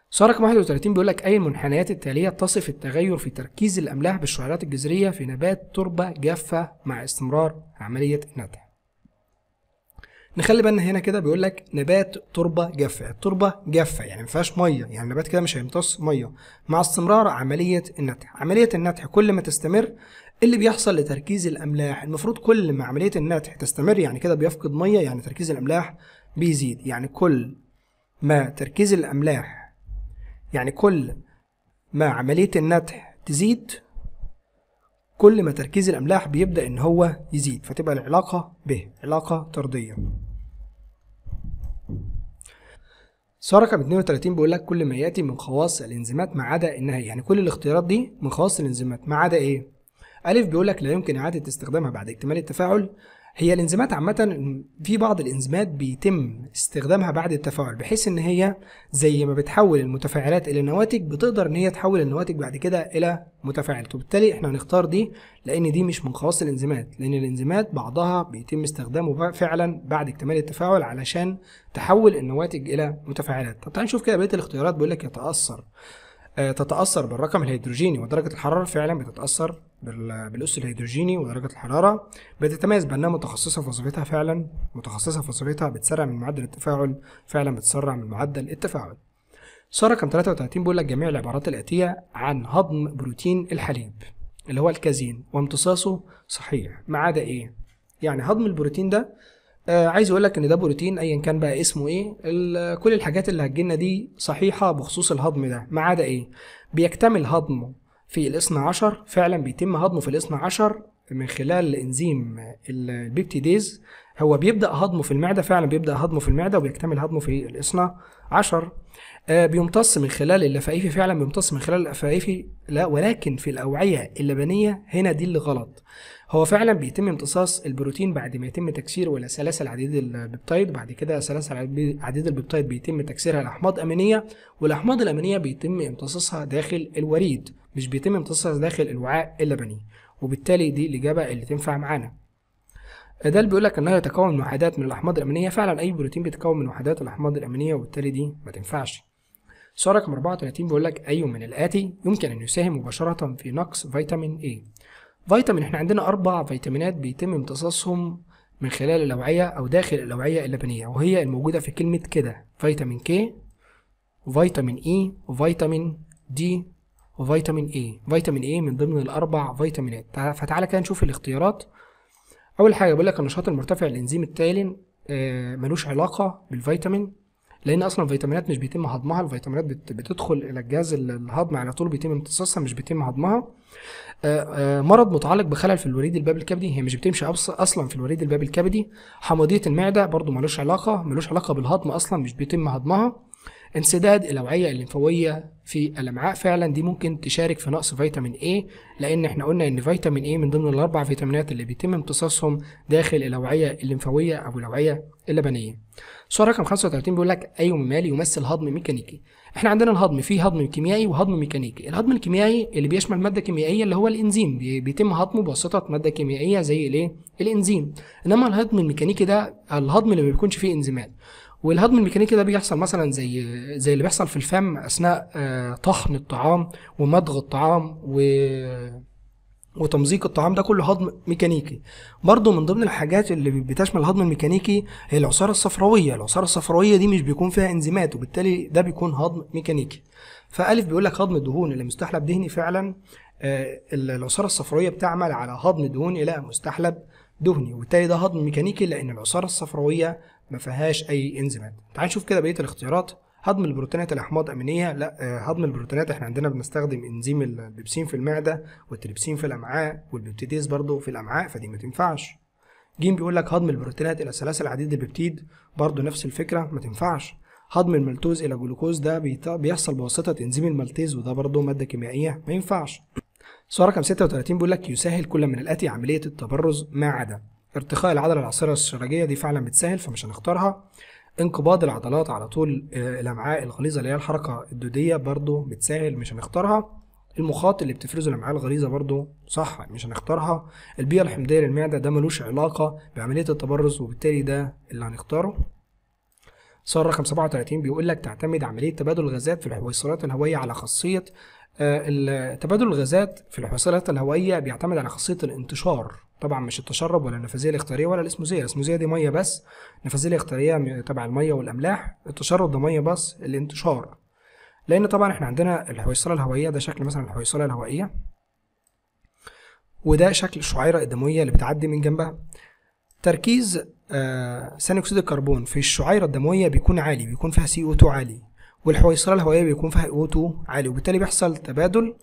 سؤال رقم 31 بيقول لك أي المنحنيات التالية تصف التغير في تركيز الأملاح بالشعيرات الجذرية في نبات تربة جافة مع استمرار عملية النتع نخلي بالنا هنا كده بيقول لك نبات تربه جافه، التربه جافه يعني ما فيهاش ميه، يعني النبات كده مش هيمتص ميه مع استمرار عمليه النتح، عمليه النتح كل ما تستمر اللي بيحصل لتركيز الاملاح، المفروض كل ما عمليه النتح تستمر يعني كده بيفقد ميه يعني تركيز الاملاح بيزيد يعني كل ما تركيز الأملاح يعني كل ما عملية النتح تزيد كل ما تركيز الأملاح بيبدأ إن هو يزيد فتبقى العلاقة ب علاقة طردية سؤال رقم 32 بيقول لك كل ما ياتي من خواص الانزيمات ما عدا انها إيه؟ يعني كل الاختيارات دي من خواص الانزيمات ما عدا ايه؟ أ بيقول لك لا يمكن إعادة استخدامها بعد اكتمال التفاعل هي الانزيمات عامة في بعض الانزيمات بيتم استخدامها بعد التفاعل بحيث ان هي زي ما بتحول المتفاعلات الى نواتج بتقدر ان هي تحول النواتج بعد كده الى متفاعلات وبالتالي احنا هنختار دي لان دي مش من خواص الانزيمات لان الانزيمات بعضها بيتم استخدامه فعلا بعد اكتمال التفاعل علشان تحول النواتج الى متفاعلات طب تعال نشوف كده بقية الاختيارات بيقول لك يتأثر آه، تتأثر بالرقم الهيدروجيني ودرجة الحرارة فعلا بتتأثر بالأس الهيدروجيني ودرجة الحرارة بتتميز بأنها متخصصة في وظيفتها فعلا متخصصة في وظيفتها بتسرع من معدل التفاعل فعلا بتسرع من معدل التفاعل صورة رقم 33 بيقول لك جميع العبارات الآتية عن هضم بروتين الحليب اللي هو الكازين وامتصاصه صحيح ما عدا إيه؟ يعني هضم البروتين ده آه عايز اقول لك ان ده بروتين ايا كان بقى اسمه ايه كل الحاجات اللي هتجيلنا دي صحيحه بخصوص الهضم ده ما عدا ايه بيكتمل هضمه في الاثنى عشر فعلا بيتم هضمه في الاثنى عشر من خلال انزيم البيبتيديز هو بيبدا هضمه في المعده فعلا بيبدا هضمه في المعده وبيكتمل هضمه في الاثنى عشر آه، بيمتص من خلال اللفائفي فعلا بيمتص من خلال اللفائفي لا ولكن في الاوعيه اللبنيه هنا دي اللي غلط هو فعلا بيتم امتصاص البروتين بعد ما يتم تكسيره الى سلاسل عديد البيبتايد بعد كده سلاسل عديد البيبتايد بيتم تكسيرها لاحماض امينيه والاحماض الامينيه بيتم امتصاصها داخل الوريد مش بيتم امتصاصها داخل الوعاء اللبني وبالتالي دي الاجابه اللي تنفع معانا ده اللي بيقول لك انه يتكون من وحدات من الاحماض الامينيه فعلا اي بروتين بيتكون من وحدات الاحماض الامينيه وبالتالي دي ما تنفعش سؤال رقم 34 بيقول لك اي من الاتي يمكن ان يساهم مباشره في نقص فيتامين A فيتامين احنا عندنا أربع فيتامينات بيتم امتصاصهم من خلال الأوعية أو داخل الأوعية اللبنية وهي الموجودة في كلمة كده فيتامين كي e، وفيتامين إي وفيتامين دي وفيتامين اي فيتامين اي من ضمن الاربع فيتامينات فتعالى كده نشوف الاختيارات اول حاجه بيقول لك النشاط المرتفع الانزيم التالين آه، ملوش علاقه بالفيتامين لان اصلا الفيتامينات مش بيتم هضمها الفيتامينات بتدخل الى الجهاز الهضمي على طول بيتم امتصاصها مش بيتم هضمها آه، آه، مرض متعلق بخلل في الوريد الباب الكبدي هي مش بتمشي اصلا في الوريد الباب الكبدي حمضيه المعده برضو ملوش علاقه ملوش علاقه بالهضم اصلا مش بيتم هضمها انسداد الاوعيه الليمفاويه في الامعاء فعلا دي ممكن تشارك في نقص فيتامين A لان احنا قلنا ان فيتامين A من ضمن الاربع فيتامينات اللي بيتم امتصاصهم داخل الاوعيه الليمفاويه او الاوعيه اللبنيه صورة رقم 35 بيقول لك اي ممال يمثل هضم ميكانيكي احنا عندنا الهضم فيه هضم كيميائي وهضم ميكانيكي الهضم الكيميائي اللي بيشمل ماده كيميائيه اللي هو الانزيم بيتم هضمه بواسطه ماده كيميائيه زي الايه الانزيم انما الهضم الميكانيكي ده الهضم اللي ما بيكونش فيه انزيمات والهضم الميكانيكي ده بيحصل مثلا زي زي اللي بيحصل في الفم اثناء آه، طحن الطعام ومضغ الطعام و وتمزيق الطعام ده كله هضم ميكانيكي برضه من ضمن الحاجات اللي بتشمل الهضم الميكانيكي هي العصاره الصفراويه العصاره الصفراويه دي مش بيكون فيها انزيمات وبالتالي ده بيكون هضم ميكانيكي فالف بيقول لك هضم الدهون اللي مستحلب دهني فعلا آه، العصاره الصفراويه بتعمل على هضم الدهون الى مستحلب دهني وبالتالي ده هضم ميكانيكي لان العصاره الصفراويه ما فيهاش اي انزيمات تعال نشوف كده بقيه الاختيارات هضم البروتينات الاحماض امينيه لا آه، هضم البروتينات احنا عندنا بنستخدم انزيم البيبسين في المعده والتريبسين في الامعاء والبيبتيديز برضو في الامعاء فدي ما تنفعش جيم بيقول لك هضم البروتينات الى سلاسل عديد البيبتيد برضو نفس الفكره ما تنفعش هضم المالتوز الى جلوكوز ده بيحصل بواسطه انزيم المالتيز وده برضو ماده كيميائيه ما ينفعش صورة رقم 36 بيقول لك يسهل كل من الاتي عمليه التبرز ما عدا ارتخاء العضلة العصيرة الشرجية دي فعلا بتسهل فمش هنختارها انقباض العضلات على طول آه، الأمعاء الغليظة اللي هي الحركة الدودية برضو بتسهل مش هنختارها المخاط اللي بتفرزه الامعاء الغليظه برضو صح مش هنختارها البيئه الحمضيه للمعده ده ملوش علاقه بعمليه التبرز وبالتالي ده اللي هنختاره صار رقم 37 بيقول لك تعتمد عمليه تبادل الغازات في الحويصلات الهويه على خاصيه آه، تبادل الغازات في الحويصلات الهوائيه بيعتمد على خاصيه الانتشار طبعا مش التشرب ولا النفاذيه الاختياريه ولا الاسموزيه الاسموزيه دي ميه بس النفاذيه الاختياريه تبع الميه والاملاح التشرب ده ميه بس الانتشار لان طبعا احنا عندنا الحويصله الهوائيه ده شكل مثلا الحويصله الهوائيه وده شكل الشعيره الدمويه اللي بتعدي من جنبها تركيز آه، ثاني آه اكسيد الكربون في الشعيره الدمويه بيكون عالي بيكون فيها سي او 2 عالي والحويصله الهوائيه بيكون فيها اوتو عالي وبالتالي بيحصل تبادل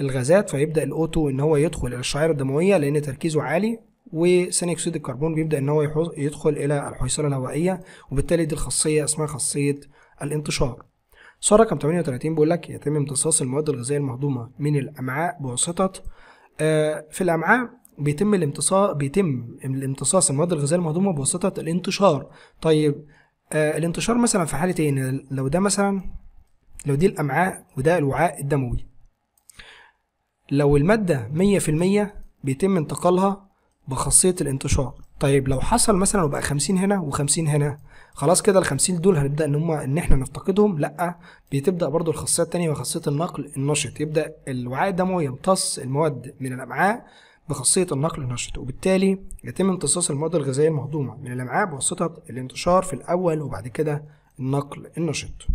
الغازات فيبدا الاوتو ان هو يدخل الى الشعيره الدمويه لان تركيزه عالي وثاني اكسيد الكربون بيبدا ان هو يدخل الى الحويصله الهوائيه وبالتالي دي الخاصيه اسمها خاصيه الانتشار صورة رقم 38 بيقول لك يتم امتصاص المواد الغذائيه المهضومه من الامعاء بواسطه آه في الامعاء بيتم الامتصاص بيتم الامتصاص المواد الغذائيه المهضومه بواسطه الانتشار طيب آه، الانتشار مثلا في حالة ايه لو ده مثلا لو دي الامعاء وده الوعاء الدموي لو المادة مية في المية بيتم انتقالها بخاصية الانتشار طيب لو حصل مثلا وبقى خمسين هنا وخمسين هنا خلاص كده الخمسين دول هنبدأ ان هما ان احنا نفتقدهم لا بتبدأ برضو الخاصية التانية وخاصية النقل النشط يبدأ الوعاء الدموي يمتص المواد من الامعاء بخاصية النقل النشط وبالتالي يتم امتصاص المواد الغذائية المهضومة من الأمعاء بواسطة الانتشار في الأول وبعد كده النقل النشط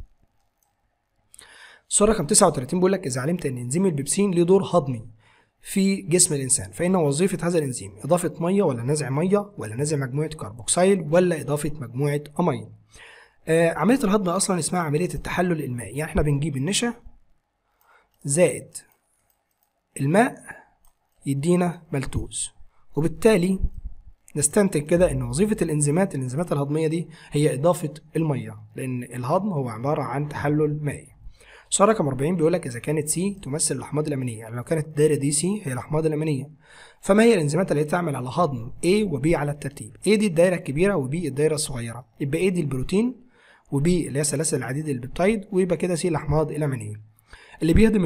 صورة 39 بيقول لك إذا علمت أن إنزيم البيبسين ليه دور هضمي في جسم الإنسان فإن وظيفة هذا الإنزيم إضافة مية ولا نزع مية ولا نزع مجموعة كربوكسيل ولا إضافة مجموعة أمين آه عملية الهضم أصلا اسمها عملية التحلل المائي يعني إحنا بنجيب النشا زائد الماء يدينا ملتوز وبالتالي نستنتج كده ان وظيفه الانزيمات الانزيمات الهضميه دي هي اضافه الميه لان الهضم هو عباره عن تحلل مائي سؤال رقم 40 بيقول لك اذا كانت سي تمثل الاحماض الامينيه يعني لو كانت الدايره دي سي هي الاحماض الامينيه فما هي الانزيمات التي تعمل على هضم A و B على الترتيب A دي الدايره الكبيره و B الدايره الصغيره يبقى A دي البروتين و B اللي هي سلاسل العديد البيبتايد ويبقى كده سي الاحماض الامينيه اللي بيهضم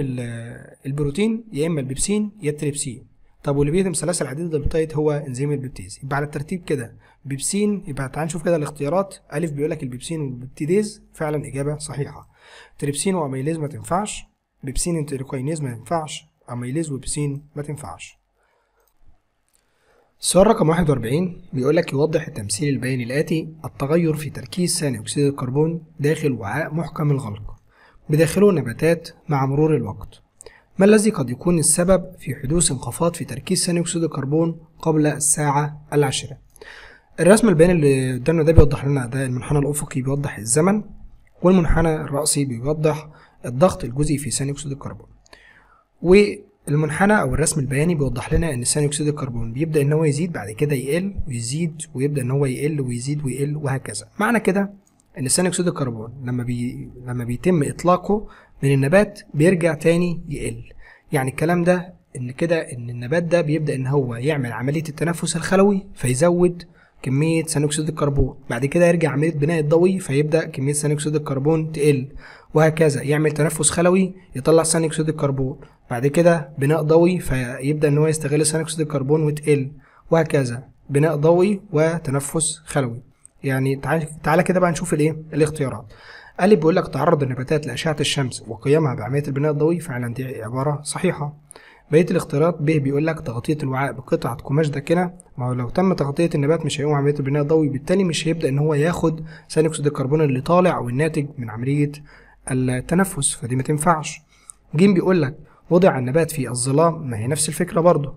البروتين يا اما البيبسين يا التريبسين طب واللي بيهدم سلاسل عديده البيبتايد هو انزيم البيبتيز يبقى على الترتيب كده بيبسين يبقى تعال نشوف كده الاختيارات ا بيقول لك البيبسين والبيبتيديز فعلا اجابه صحيحه تريبسين واميليز ما تنفعش بيبسين انتريكوينيز ما تنفعش اميليز وبيبسين ما تنفعش السؤال رقم 41 بيقول لك يوضح التمثيل البياني الآتي التغير في تركيز ثاني أكسيد الكربون داخل وعاء محكم الغلق بداخله نباتات مع مرور الوقت ما الذي قد يكون السبب في حدوث انخفاض في تركيز ثاني أكسيد الكربون قبل الساعة العاشرة؟ الرسم البياني اللي قدامنا ده بيوضح لنا ده المنحنى الأفقي بيوضح الزمن والمنحنى الرأسي بيوضح الضغط الجزئي في ثاني أكسيد الكربون والمنحنى أو الرسم البياني بيوضح لنا إن ثاني أكسيد الكربون بيبدأ إن هو يزيد بعد كده يقل ويزيد ويبدأ إن هو يقل ويزيد ويقل وهكذا معنى كده ان ثاني اكسيد الكربون لما بي... لما بيتم اطلاقه من النبات بيرجع تاني يقل يعني الكلام ده ان كده ان النبات ده بيبدا ان هو يعمل عمليه التنفس الخلوي فيزود كميه ثاني اكسيد الكربون بعد كده يرجع عمليه بناء الضوئي فيبدا كميه ثاني اكسيد الكربون تقل وهكذا يعمل تنفس خلوي يطلع ثاني اكسيد الكربون بعد كده بناء ضوئي فيبدا ان هو يستغل ثاني اكسيد الكربون وتقل وهكذا بناء ضوئي وتنفس خلوي يعني تعال تعال كده بقى نشوف الايه الاختيارات قالب بيقول لك تعرض النباتات لأشعة الشمس وقيامها بعملية البناء الضوئي فعلا دي عبارة صحيحة بقية الاختيارات ب بيقول لك تغطية الوعاء بقطعة قماش داكنة ما هو لو تم تغطية النبات مش هيقوم عملية البناء الضوئي بالتالي مش هيبدأ إن هو ياخد ثاني أكسيد الكربون اللي طالع والناتج من عملية التنفس فدي ما تنفعش ج بيقول لك وضع النبات في الظلام ما هي نفس الفكرة برضه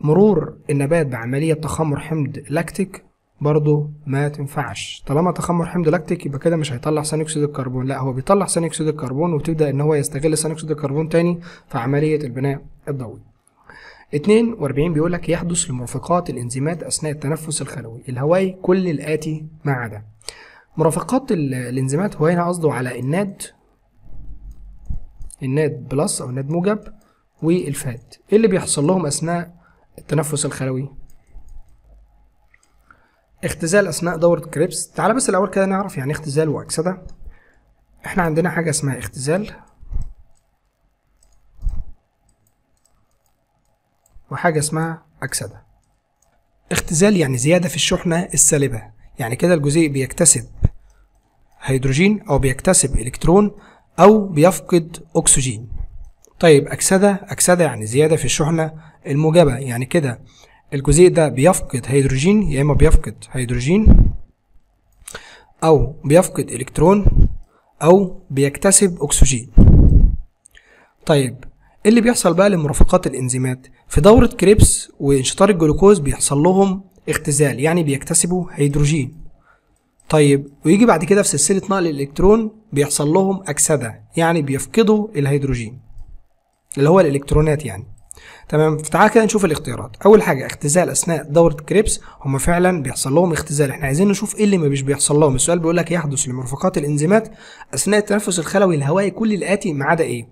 مرور النبات بعملية تخمر حمض لاكتيك برضه ما تنفعش طالما تخمر حمض لاكتيك يبقى كده مش هيطلع ثاني اكسيد الكربون لا هو بيطلع ثاني اكسيد الكربون وتبدا ان هو يستغل ثاني اكسيد الكربون تاني في عمليه البناء الضوئي 42 بيقول لك يحدث لمرافقات الانزيمات اثناء التنفس الخلوي الهوائي كل الاتي ما عدا مرافقات الانزيمات هو هنا قصده على الناد الناد بلس او الناد موجب والفات ايه اللي بيحصل لهم اثناء التنفس الخلوي اختزال اثناء دوره كريبس تعال بس الاول كده نعرف يعني اختزال واكسده احنا عندنا حاجه اسمها اختزال وحاجه اسمها اكسده اختزال يعني زياده في الشحنه السالبه يعني كده الجزيء بيكتسب هيدروجين او بيكتسب الكترون او بيفقد اكسجين طيب اكسده اكسده يعني زياده في الشحنه الموجبه يعني كده الجزيء ده بيفقد هيدروجين يا اما بيفقد هيدروجين او بيفقد الكترون او بيكتسب اكسجين طيب ايه اللي بيحصل بقى لمرافقات الانزيمات في دوره كريبس وانشطار الجلوكوز بيحصل لهم اختزال يعني بيكتسبوا هيدروجين طيب ويجي بعد كده في سلسله نقل الالكترون بيحصل لهم اكسده يعني بيفقدوا الهيدروجين اللي هو الالكترونات يعني تمام فتعال كده نشوف الاختيارات اول حاجه اختزال اثناء دوره كريبس هم فعلا بيحصل لهم اختزال احنا عايزين نشوف ايه اللي مش بيحصل لهم السؤال بيقول لك يحدث لمرفقات الانزيمات اثناء التنفس الخلوي الهوائي كل الاتي ما عدا ايه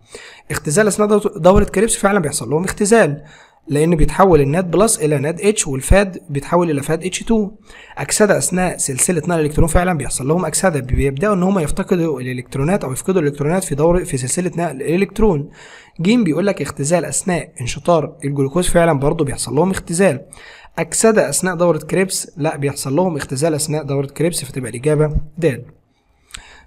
اختزال اثناء دوره كريبس فعلا بيحصل لهم اختزال لأن بيتحول النات بلس إلى نات اتش والفاد بيتحول إلى فاد اتش 2 أكسدة أثناء سلسلة نقل الإلكترون فعلا بيحصل لهم أكسدة بيبدأوا إن هم يفتقدوا الإلكترونات أو يفقدوا الإلكترونات في دور في سلسلة نقل الإلكترون جيم بيقول لك اختزال أثناء انشطار الجلوكوز فعلا برضه بيحصل لهم اختزال أكسدة أثناء دورة كريبس لا بيحصل لهم اختزال أثناء دورة كريبس فتبقى الإجابة د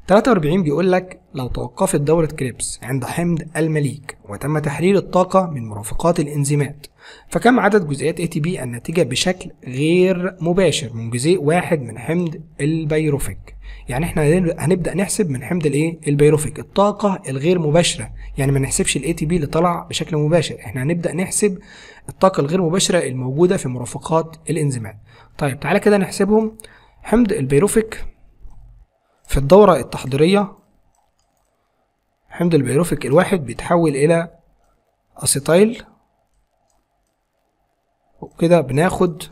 43 بيقول لك لو توقفت دورة كريبس عند حمض المليك وتم تحرير الطاقة من مرافقات الإنزيمات فكم عدد جزيئات ATP الناتجة بشكل غير مباشر من جزيء واحد من حمض البيروفيك يعني احنا هنبدأ نحسب من حمض الايه البيروفيك الطاقة الغير مباشرة يعني ما نحسبش الاي تي بي اللي طلع بشكل مباشر احنا هنبدأ نحسب الطاقة الغير مباشرة الموجودة في مرافقات الإنزيمات طيب تعالى كده نحسبهم حمض البيروفيك في الدورة التحضيرية حمض البيروفيك الواحد بيتحول إلى أسيتايل وكده بناخد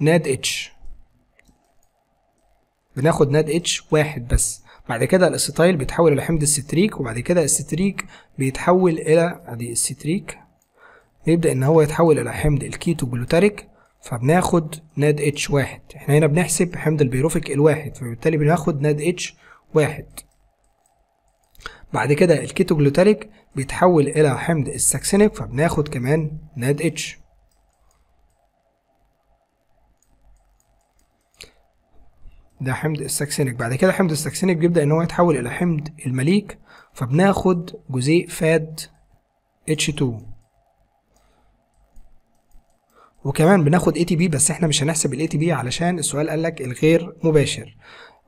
ناد اتش بناخد ناد اتش واحد بس بعد كده الاسيتايل بيتحول الى حمض الستريك وبعد كده الستريك بيتحول الى ادي الستريك بيبدا ان هو يتحول الى حمض الكيتو جلوتاريك فبناخد ناد اتش واحد احنا هنا بنحسب حمض البيروفيك الواحد فبالتالي بناخد ناد اتش واحد بعد كده الكيتوجلوتاليك بيتحول الى حمض الساكسينيك فبناخد كمان ناد اتش ده حمض الساكسينيك بعد كده حمض الساكسينيك بيبدأ ان هو يتحول الى حمض المليك فبناخد جزيء فاد H2 وكمان بناخد اي تي بي بس احنا مش هنحسب الاي تي بي علشان السؤال قال لك الغير مباشر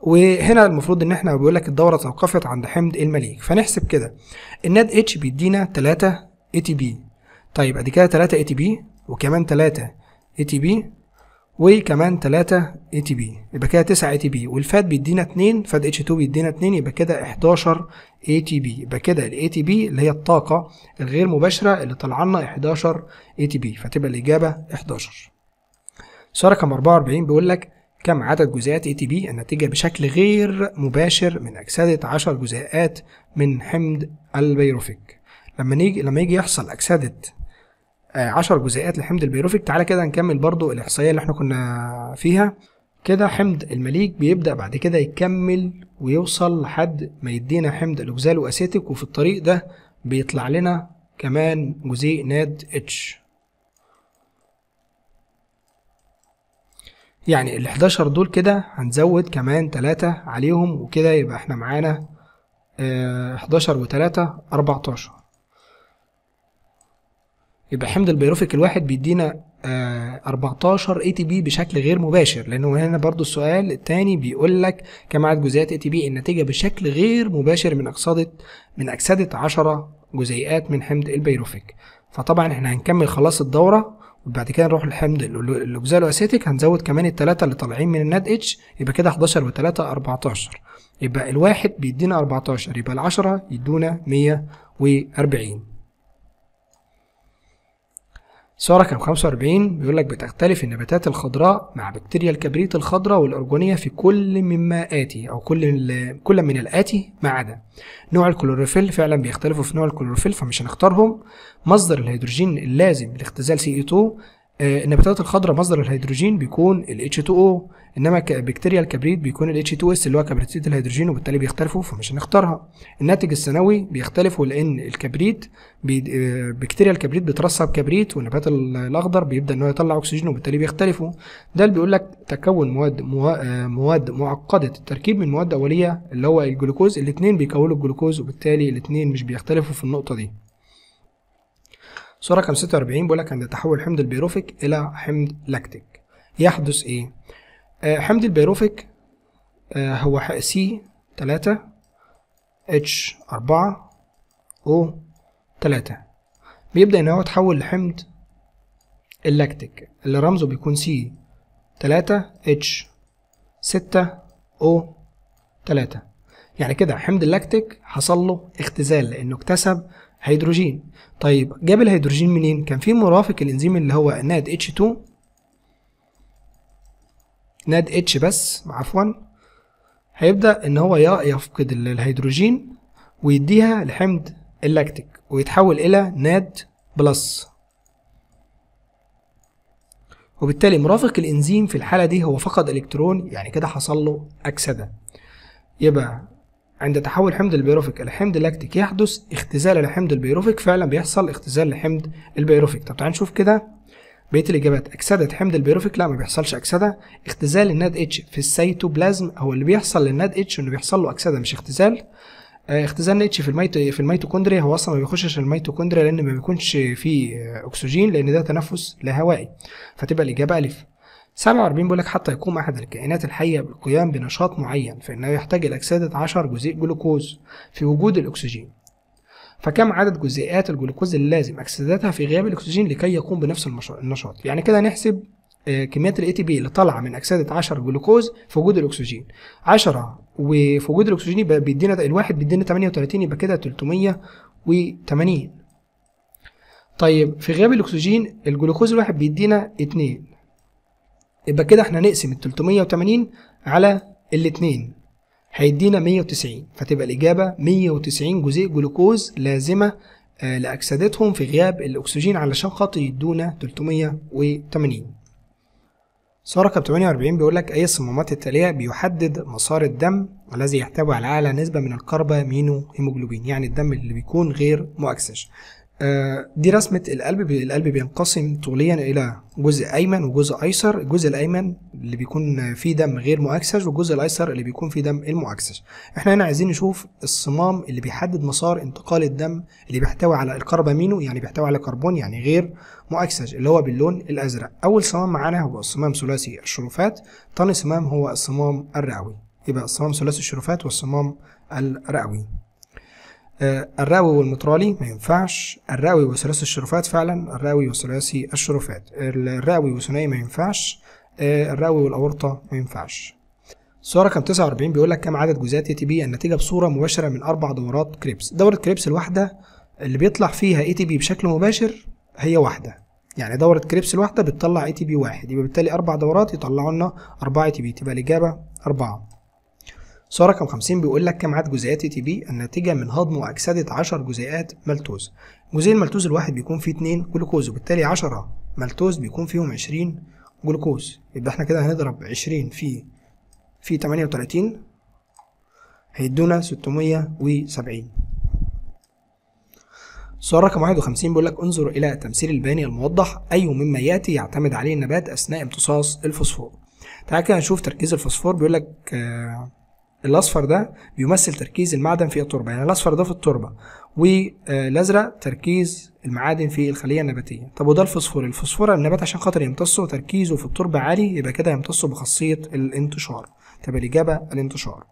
وهنا المفروض ان احنا بيقول لك الدوره توقفت عند حمض المليك فنحسب كده الناد اتش بيدينا 3 اي تي بي طيب ادي كده 3 اي تي بي وكمان 3 اي تي بي وكمان 3 اي تي بي يبقى كده 9 اي تي بي والفات بيدينا 2 فات اتش 2 بيدينا 2 يبقى كده 11 اي تي بي يبقى كده الاي تي بي اللي هي الطاقه الغير مباشره اللي طالعه لنا 11 اي تي بي فتبقى الاجابه 11 سؤال رقم 44 بيقول لك كم عدد جزيئات اي تي بي الناتجه بشكل غير مباشر من اكسده 10 جزيئات من حمض البيروفيك لما نيجي لما يجي يحصل اكسده 10 آه، جزيئات لحمض البيروفيك تعالى كده نكمل برضو الاحصائيه اللي احنا كنا فيها كده حمض المليك بيبدا بعد كده يكمل ويوصل لحد ما يدينا حمض الاوكزال اسيتيك وفي الطريق ده بيطلع لنا كمان جزيء ناد اتش يعني ال 11 دول كده هنزود كمان 3 عليهم وكده يبقى احنا معانا 11 و3 14 يبقى حمض البيروفيك الواحد بيدينا 14 اي تي بي بشكل غير مباشر لانه هنا برضو السؤال الثاني بيقول لك كم عدد جزيئات اي تي بي النتيجه بشكل غير مباشر من اكسده من اكسده 10 جزيئات من حمض البيروفيك فطبعا احنا هنكمل خلاص الدوره وبعد كده نروح للحمض الاوكزالو اسيتيك هنزود كمان الثلاثه اللي طالعين من الناد اتش يبقى كده 11 و3 14 يبقى الواحد بيدينا 14 يبقى ال10 يدونا 140 صورة رقم 45 بيقول لك بتختلف النباتات الخضراء مع بكتيريا الكبريت الخضراء والأرجونية في كل مما آتي أو كل كل من الآتي ما عدا نوع الكلوروفيل فعلا بيختلفوا في نوع الكلوروفيل فمش هنختارهم مصدر الهيدروجين اللازم لاختزال سي 2 النباتات آه، الخضراء مصدر الهيدروجين بيكون ال H2O انما بكتيريا الكبريت بيكون ال H2S اللي هو كبريتيد الهيدروجين وبالتالي بيختلفوا فمش هنختارها الناتج السنوي بيختلفوا لان الكبريت بكتيريا الكبريت آه، بترسب كبريت والنبات الاخضر بيبدا ان هو يطلع اكسجين وبالتالي بيختلفوا ده اللي بيقول لك تكون مواد آه، مواد معقده التركيب من مواد اوليه اللي هو الجلوكوز الاثنين بيكونوا الجلوكوز وبالتالي الاثنين مش بيختلفوا في النقطه دي صورة رقم 46 بيقول لك عند تحول حمض البيروفيك إلى حمض لاكتيك يحدث إيه؟ آه حمض البيروفيك آه هو C 3 H 4 O 3 بيبدأ إن هو يتحول لحمض اللاكتيك اللي رمزه بيكون C 3 H 6 O 3 يعني كده حمض اللاكتيك حصل له اختزال لأنه اكتسب هيدروجين طيب جاب الهيدروجين منين كان في مرافق الانزيم اللي هو ناد اتش 2 ناد اتش بس عفوا هيبدا ان هو يفقد الهيدروجين ويديها لحمض اللاكتيك ويتحول الى ناد بلس وبالتالي مرافق الانزيم في الحاله دي هو فقد الكترون يعني كده حصل له اكسده يبقى عند تحول حمض البيروفيك إلى حمض لاكتيك يحدث اختزال لحمض البيروفيك فعلا بيحصل اختزال لحمض البيروفيك طب تعال نشوف كده بقية الإجابات أكسدة حمض البيروفيك لا ما بيحصلش أكسدة اختزال الناد اتش في السيتوبلازم هو اللي بيحصل للناد اتش إنه بيحصل له أكسدة مش اختزال آه، اختزال اتش في الميت في الميتوكوندريا هو اصلا ما بيخشش الميتوكوندريا لان ما بيكونش فيه اكسجين لان ده تنفس لا هوائي فتبقى الاجابه الف 47 بيقول لك حتى يقوم أحد الكائنات الحية بالقيام بنشاط معين فإنه يحتاج إلى أكسدة 10 جزيء جلوكوز في وجود الأكسجين فكم عدد جزيئات الجلوكوز اللازم أكسدتها في غياب الأكسجين لكي يقوم بنفس النشاط يعني كده نحسب آه، كميات الاي تي بي اللي طالعه من اكسده 10 جلوكوز في وجود الاكسجين 10 وفي وجود الاكسجين يبقى بيدينا الواحد بيدينا 38 يبقى كده 380 طيب في غياب الاكسجين الجلوكوز الواحد بيدينا 2 يبقى كده احنا نقسم ال 380 على الاتنين هيدينا 190 فتبقى الإجابة 190 جزيء جلوكوز لازمة آه، لأكسدتهم في غياب الأكسجين علشان خاطر يدونا 380 سؤال رقم 48 بيقول لك أي الصمامات التالية بيحدد مسار الدم الذي يحتوي على أعلى نسبة من الكربامينو هيموجلوبين يعني الدم اللي بيكون غير مؤكسج آه، دي رسمة القلب القلب بينقسم طوليا إلى جزء أيمن وجزء أيسر الجزء الأيمن اللي بيكون فيه دم غير مؤكسج والجزء الأيسر اللي بيكون فيه دم المؤكسج احنا هنا عايزين نشوف الصمام اللي بيحدد مسار انتقال الدم اللي بيحتوي على الكربامينو يعني بيحتوي على كربون يعني غير مؤكسج اللي هو باللون الأزرق أول صمام معانا هو الصمام ثلاثي الشرفات تاني صمام هو الصمام الرئوي يبقى الصمام ثلاثي الشرفات والصمام الرئوي آه، الراوي والمترالي ما ينفعش الراوي وثلاثي الشرفات فعلا الراوي وثلاثي الشرفات الراوي وثنائي ما ينفعش آه، الراوي والأورطة ما ينفعش صورة رقم 49 بيقول لك كم عدد جزيئات اي تي بي النتيجة بصورة مباشرة من أربع دورات كريبس دورة كريبس الواحدة اللي بيطلع فيها اي تي بي بشكل مباشر هي واحدة يعني دورة كريبس الواحدة بتطلع اي تي بي واحد يبقى بالتالي أربع دورات يطلعوا لنا أربعة اي تي بي تبقى الإجابة أربعة صورة رقم 50 بيقول لك كم عدد جزيئات تي بي الناتجة من هضم وأكسدة 10 جزيئات ملتوز. جزيء الملتوز الواحد بيكون فيه 2 جلوكوز وبالتالي 10 ملتوز بيكون فيهم 20 جلوكوز يبقى احنا كده هنضرب 20 في في 38 هيدونا 670 صورة رقم 51 بيقول لك انظر الى التمثيل الباني الموضح اي مما ياتي يعتمد عليه النبات اثناء امتصاص الفوسفور تعال كده نشوف تركيز الفوسفور بيقول لك آه الاصفر ده بيمثل تركيز المعدن في التربه يعني الاصفر ده في التربه والازرق تركيز المعادن في الخليه النباتيه طب وده الفوسفور الفوسفور النبات عشان خاطر يمتصه تركيزه في التربه عالي يبقى كده يمتصه بخاصيه الانتشار طب الاجابه الانتشار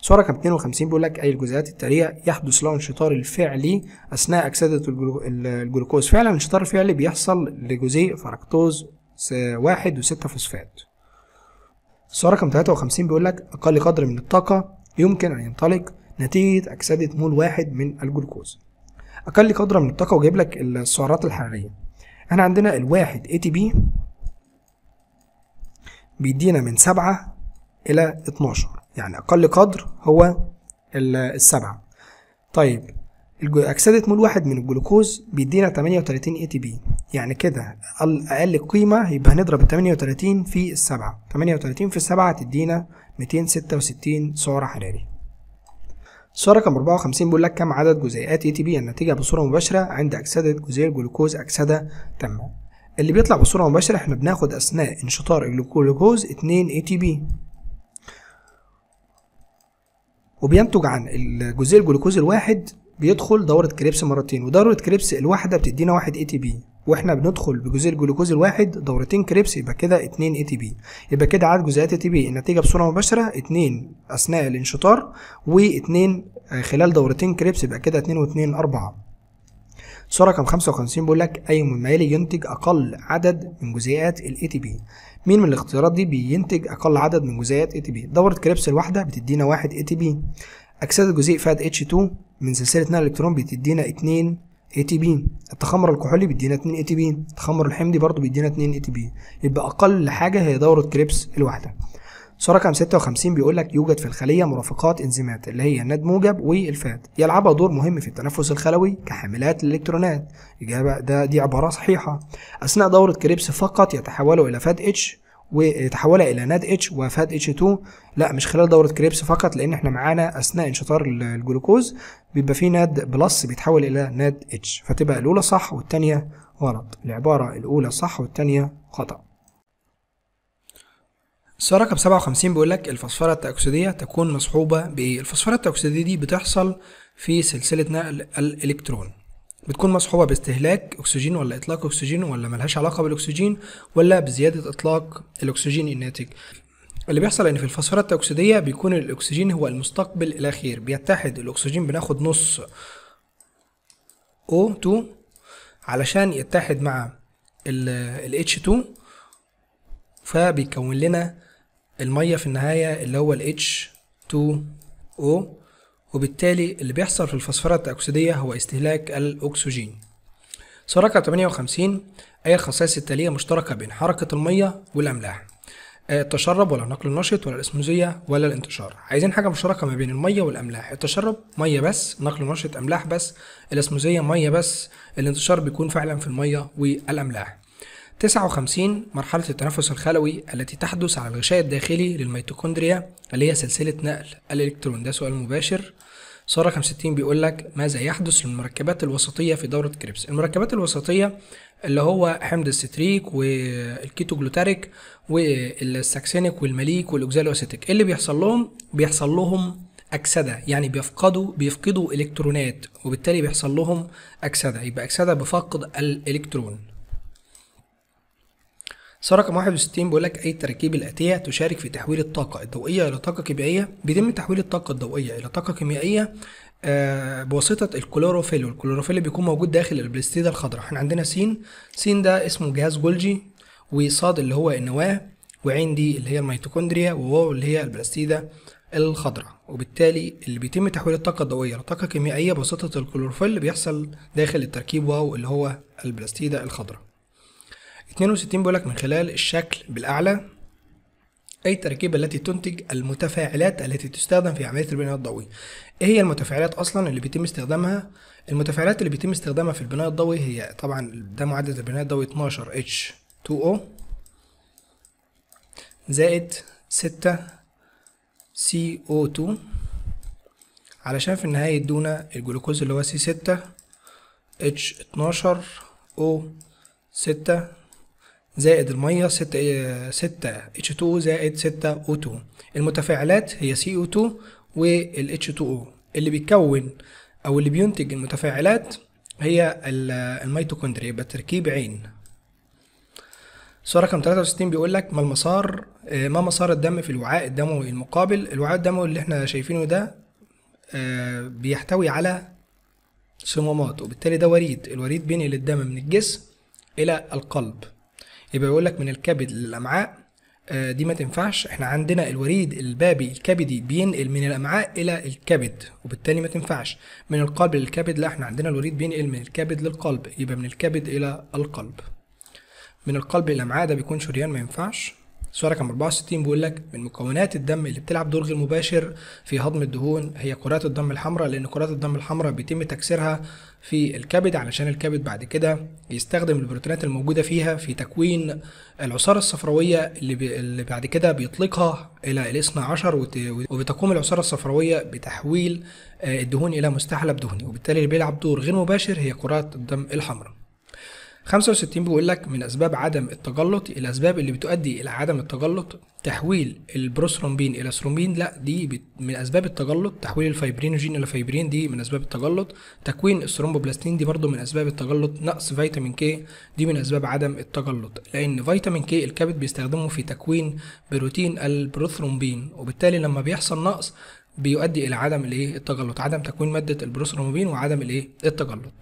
صورة رقم 52 بيقول لك اي الجزيئات التاليه يحدث لها انشطار الفعلي اثناء اكسده الجلوكوز فعلا الانشطار الفعلي بيحصل لجزيء فركتوز واحد وستة فوسفات الصورة رقم 53 بيقول لك أقل قدر من الطاقة يمكن أن ينطلق نتيجة أكسدة مول واحد من الجلوكوز. أقل قدر من الطاقة وجايب لك السعرات الحرارية. إحنا عندنا الواحد اي تي بي بيدينا من سبعة إلى 12 يعني أقل قدر هو السبعة. طيب أكسدة مول واحد من الجلوكوز بيدينا 38 اي تي بي يعني كده اقل قيمه يبقى هنضرب ال 38 في السبعة 38 في السبعة تدينا 266 سعر حراري السؤال رقم 54 بيقول لك كم عدد جزيئات اي تي بي الناتجه بصوره مباشره عند اكسده جزيء الجلوكوز اكسده تامه اللي بيطلع بصوره مباشره احنا بناخد اثناء انشطار الجلوكوز 2 اي تي بي وبينتج عن الجزيء الجلوكوز الواحد بيدخل دوره كريبس مرتين ودوره كريبس الواحده بتدينا 1 اي تي بي واحنا بندخل بجزيء الجلوكوز الواحد دورتين كريبس يبقى كده 2 اي تي بي يبقى كده عدد جزيئات اي تي بي النتيجه بصوره مباشره 2 اثناء الانشطار و2 آه، خلال دورتين كريبس يبقى كده 2 و2 4 صورة رقم 55 بيقول لك أي مميل ينتج أقل عدد من جزيئات تي ATP مين من الاختيارات دي بينتج أقل عدد من جزيئات ATP دورة كريبس الواحدة بتدينا 1 ATP أكسدة جزيء فاد H2 من سلسلة نقل الإلكترون بتدينا 2 اتيبين التخمر الكحولي بيدينا 2 اتيبين التخمر الحمضي برضه بيدينا 2 اتيبين يبقى اقل حاجه هي دوره كريبس الواحده صورة رقم 56 بيقول لك يوجد في الخلية مرافقات انزيمات اللي هي الند موجب والفات يلعبها دور مهم في التنفس الخلوي كحاملات الالكترونات إجابة ده دي عبارة صحيحة أثناء دورة كريبس فقط يتحولوا إلى فات اتش وتحولها الى ناد اتش وفات اتش 2 لا مش خلال دوره كريبس فقط لان احنا معانا اثناء انشطار الجلوكوز بيبقى في ناد بلس بيتحول الى ناد اتش فتبقى الاولى صح والثانيه غلط العباره الاولى صح والثانيه خطا السؤال رقم 57 بيقول لك الفوسفورة التأكسيدية تكون مصحوبة بإيه؟ الفوسفورة التأكسيدية دي بتحصل في سلسلة نقل الإلكترون بتكون مصحوبة باستهلاك أكسجين ولا إطلاق أكسجين ولا ملهاش علاقة بالأكسجين ولا بزيادة إطلاق الأكسجين الناتج اللي بيحصل ان في الفسفره التوكسيديه بيكون الاكسجين هو المستقبل الاخير بيتحد الاكسجين بناخد نص O2 علشان يتحد مع ال H2 فبيكون لنا الميه في النهايه اللي هو ال H2O وبالتالي اللي بيحصل في الفسفرات التأكسيدية هو استهلاك الأكسجين سرقة 58 أي الخصائص التالية مشتركة بين حركة المية والأملاح آه، التشرب ولا النقل النشط ولا الاسموزية ولا الانتشار عايزين حاجة مشتركة ما بين المية والأملاح التشرب مية بس نقل النشط أملاح بس الاسموزية مية بس الانتشار بيكون فعلا في المية والأملاح 59 مرحلة التنفس الخلوي التي تحدث على الغشاء الداخلي للميتوكوندريا اللي هي سلسلة نقل الإلكترون ده سؤال مباشر صورة 65 بيقول لك ماذا يحدث للمركبات الوسطية في دورة كريبس المركبات الوسطية اللي هو حمض الستريك جلوتاريك والساكسينيك والمليك والاوكزالواسيتيك إيه اللي بيحصل لهم بيحصل لهم أكسدة يعني بيفقدوا بيفقدوا إلكترونات وبالتالي بيحصل لهم أكسدة يبقى أكسدة بفقد الإلكترون سؤال رقم 61 بيقول لك أي التراكيب الآتية تشارك في تحويل الطاقة الضوئية إلى طاقة كيميائية؟ بيتم تحويل الطاقة الضوئية إلى طاقة كيميائية آه، بواسطة الكلوروفيل، والكلوروفيل بيكون موجود داخل البلاستيدة الخضراء، احنا عندنا س س ده اسمه جهاز جولجي وصاد اللي هو النواة وعين دي اللي هي الميتوكوندريا وواو اللي هي البلاستيدة الخضراء وبالتالي اللي بيتم تحويل الطاقة الضوئية لطاقة كيميائية بواسطة الكلوروفيل بيحصل داخل التركيب واو اللي هو البلاستيدة الخضراء 62 بيقول لك من خلال الشكل بالأعلى أي التركيبة التي تنتج المتفاعلات التي تستخدم في عملية البناء الضوئي. إيه هي المتفاعلات أصلا اللي بيتم استخدامها؟ المتفاعلات اللي بيتم استخدامها في البناء الضوئي هي طبعا ده معدل البناء الضوئي 12 H2O زائد 6 CO2 علشان في النهاية يدونا الجلوكوز اللي هو C6 H12O 6 زائد المية 6 إيه، ستة H2 زائد 6 O2 المتفاعلات هي CO2 وال H2O اللي بيتكون أو اللي بينتج المتفاعلات هي الميتوكوندريا يبقى تركيب عين سؤال رقم 63 بيقول لك ما المسار آه، ما مسار الدم في الوعاء الدموي المقابل الوعاء الدموي اللي احنا شايفينه ده آه، بيحتوي على صمامات وبالتالي ده وريد الوريد بينقل الدم من الجسم الى القلب يبقى يقول لك من الكبد للامعاء آه، دي ما تنفعش احنا عندنا الوريد البابي الكبدي بينقل من الامعاء الى الكبد وبالتالي ما تنفعش من القلب للكبد لا احنا عندنا الوريد بينقل من الكبد للقلب يبقى من الكبد الى القلب من القلب للامعاء ده بيكون شريان ما ينفعش السؤال رقم 64 بيقول لك من مكونات الدم اللي بتلعب دور غير مباشر في هضم الدهون هي كرات الدم الحمراء لان كرات الدم الحمراء بيتم تكسيرها في الكبد علشان الكبد بعد كده يستخدم البروتينات الموجوده فيها في تكوين العصاره الصفراويه اللي, بي اللي بعد كده بيطلقها الى الاثنى عشر وبتقوم العصاره الصفراويه بتحويل آه، الدهون الى مستحلب دهني وبالتالي اللي بيلعب دور غير مباشر هي كرات الدم الحمراء 65 بيقول لك من اسباب عدم التجلط الاسباب اللي بتؤدي الى عدم التجلط تحويل البروسترومبين الى ثرومبين لا دي من اسباب التجلط تحويل الفايبرينوجين الى فايبرين دي من اسباب التجلط تكوين السرومبوبلاستين دي برضو من اسباب التجلط نقص فيتامين كي دي من اسباب عدم التجلط لان فيتامين كي الكبد بيستخدمه في تكوين بروتين البروثرومبين وبالتالي لما بيحصل نقص بيؤدي الى عدم الايه التجلط عدم تكوين ماده البروسترومبين وعدم الايه التجلط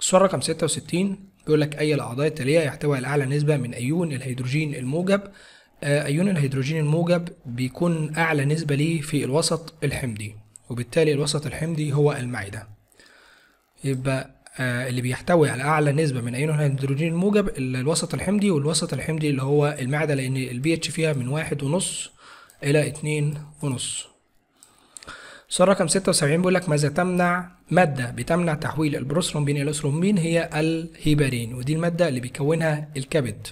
الصوره رقم 66 يقول لك أي الأعضاء التالية يحتوي على أعلى نسبة من أيون الهيدروجين الموجب آه، أيون الهيدروجين الموجب بيكون أعلى نسبة ليه في الوسط الحمضي وبالتالي الوسط الحمضي هو المعدة يبقى آه، اللي بيحتوي على اعلى نسبه من ايون الهيدروجين الموجب الوسط الحمضي والوسط الحمضي اللي هو المعده لان البي اتش فيها من واحد ونص الى اتنين ونص السؤال رقم 76 بيقول لك ماذا تمنع مادة بتمنع تحويل البروثرومبين إلى الأسرومبين هي الهيبارين ودي المادة اللي بيكونها الكبد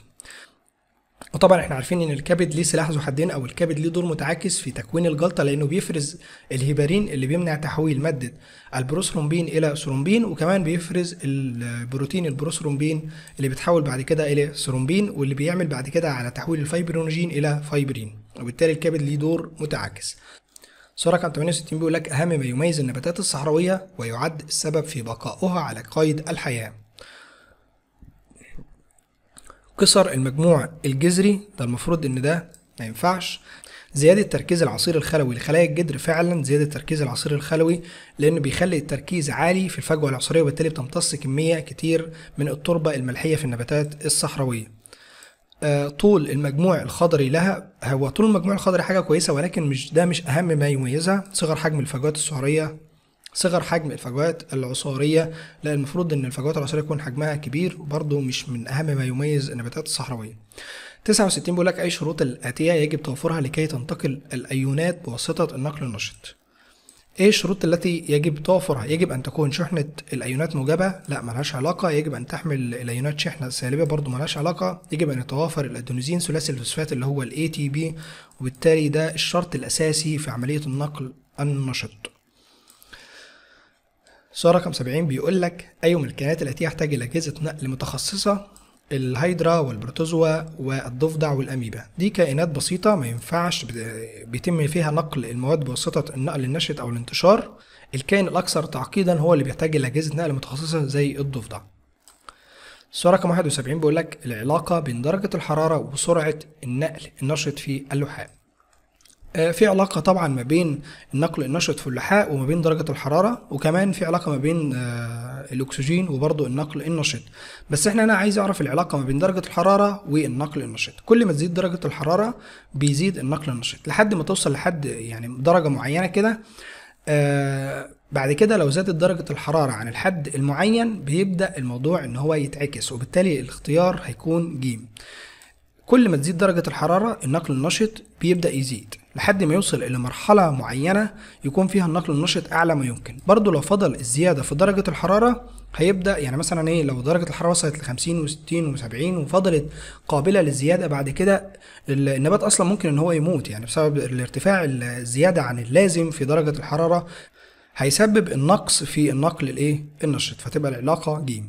وطبعا احنا عارفين ان الكبد ليه سلاح ذو حدين او الكبد ليه دور متعاكس في تكوين الجلطه لانه بيفرز الهيبارين اللي بيمنع تحويل ماده البروسرومبين الى سرومبين وكمان بيفرز البروتين البروسرومبين اللي بيتحول بعد كده الى سرومبين واللي بيعمل بعد كده على تحويل الفايبرينوجين الى فايبرين وبالتالي الكبد ليه دور متعاكس سورة رقم 68 بيقول لك أهم ما يميز النباتات الصحراوية ويعد السبب في بقائها على قيد الحياة قصر المجموع الجذري ده المفروض إن ده ما ينفعش زيادة تركيز العصير الخلوي لخلايا الجدر فعلا زيادة تركيز العصير الخلوي لأن بيخلي التركيز عالي في الفجوة العصرية وبالتالي بتمتص كمية كتير من التربة الملحية في النباتات الصحراوية آه، طول المجموع الخضري لها هو طول المجموع الخضري حاجة كويسة ولكن مش ده مش أهم ما يميزها صغر حجم الفجوات السعرية صغر حجم الفجوات العصارية لا المفروض إن الفجوات العصارية يكون حجمها كبير وبرده مش من أهم ما يميز النباتات الصحراوية 69 بيقول لك أي شروط الآتية يجب توفرها لكي تنتقل الأيونات بواسطة النقل النشط ايه الشروط التي يجب توفرها؟ يجب ان تكون شحنة الايونات موجبة؟ لا ملهاش علاقة، يجب ان تحمل الايونات شحنة سالبة برضو ملهاش علاقة، يجب ان يتوافر الادينوزين ثلاثي الفوسفات اللي هو الاي تي بي وبالتالي ده الشرط الاساسي في عملية النقل النشط. سؤال رقم 70 بيقول لك أي أيوة من الكائنات التي يحتاج إلى أجهزة نقل متخصصة الهيدرا والبروتوزوا والضفدع والاميبا دي كائنات بسيطه ما ينفعش بيتم فيها نقل المواد بواسطه النقل النشط او الانتشار الكائن الاكثر تعقيدا هو اللي بيحتاج الى اجهزه نقل متخصصه زي الضفدع السؤال رقم 71 بيقول لك العلاقه بين درجه الحراره وسرعه النقل النشط في اللحاء آه، في علاقة طبعا ما بين النقل النشط في اللحاء وما بين درجة الحرارة وكمان في علاقة ما بين آه، الأكسجين وبرضه النقل النشط بس احنا هنا عايز أعرف العلاقة ما بين درجة الحرارة والنقل النشط كل ما تزيد درجة الحرارة بيزيد النقل النشط لحد ما توصل لحد يعني درجة معينة كده آه، بعد كده لو زادت درجة الحرارة عن الحد المعين بيبدأ الموضوع إن هو يتعكس وبالتالي الاختيار هيكون ج كل ما تزيد درجة الحرارة النقل النشط بيبدأ يزيد لحد ما يوصل إلى مرحلة معينة يكون فيها النقل النشط أعلى ما يمكن برضو لو فضل الزيادة في درجة الحرارة هيبدا يعني مثلا ايه لو درجه الحراره وصلت ل 50 و60 و70 وفضلت قابله للزياده بعد كده النبات اصلا ممكن ان هو يموت يعني بسبب الارتفاع الزياده عن اللازم في درجه الحراره هيسبب النقص في النقل الايه النشط فتبقى العلاقه ج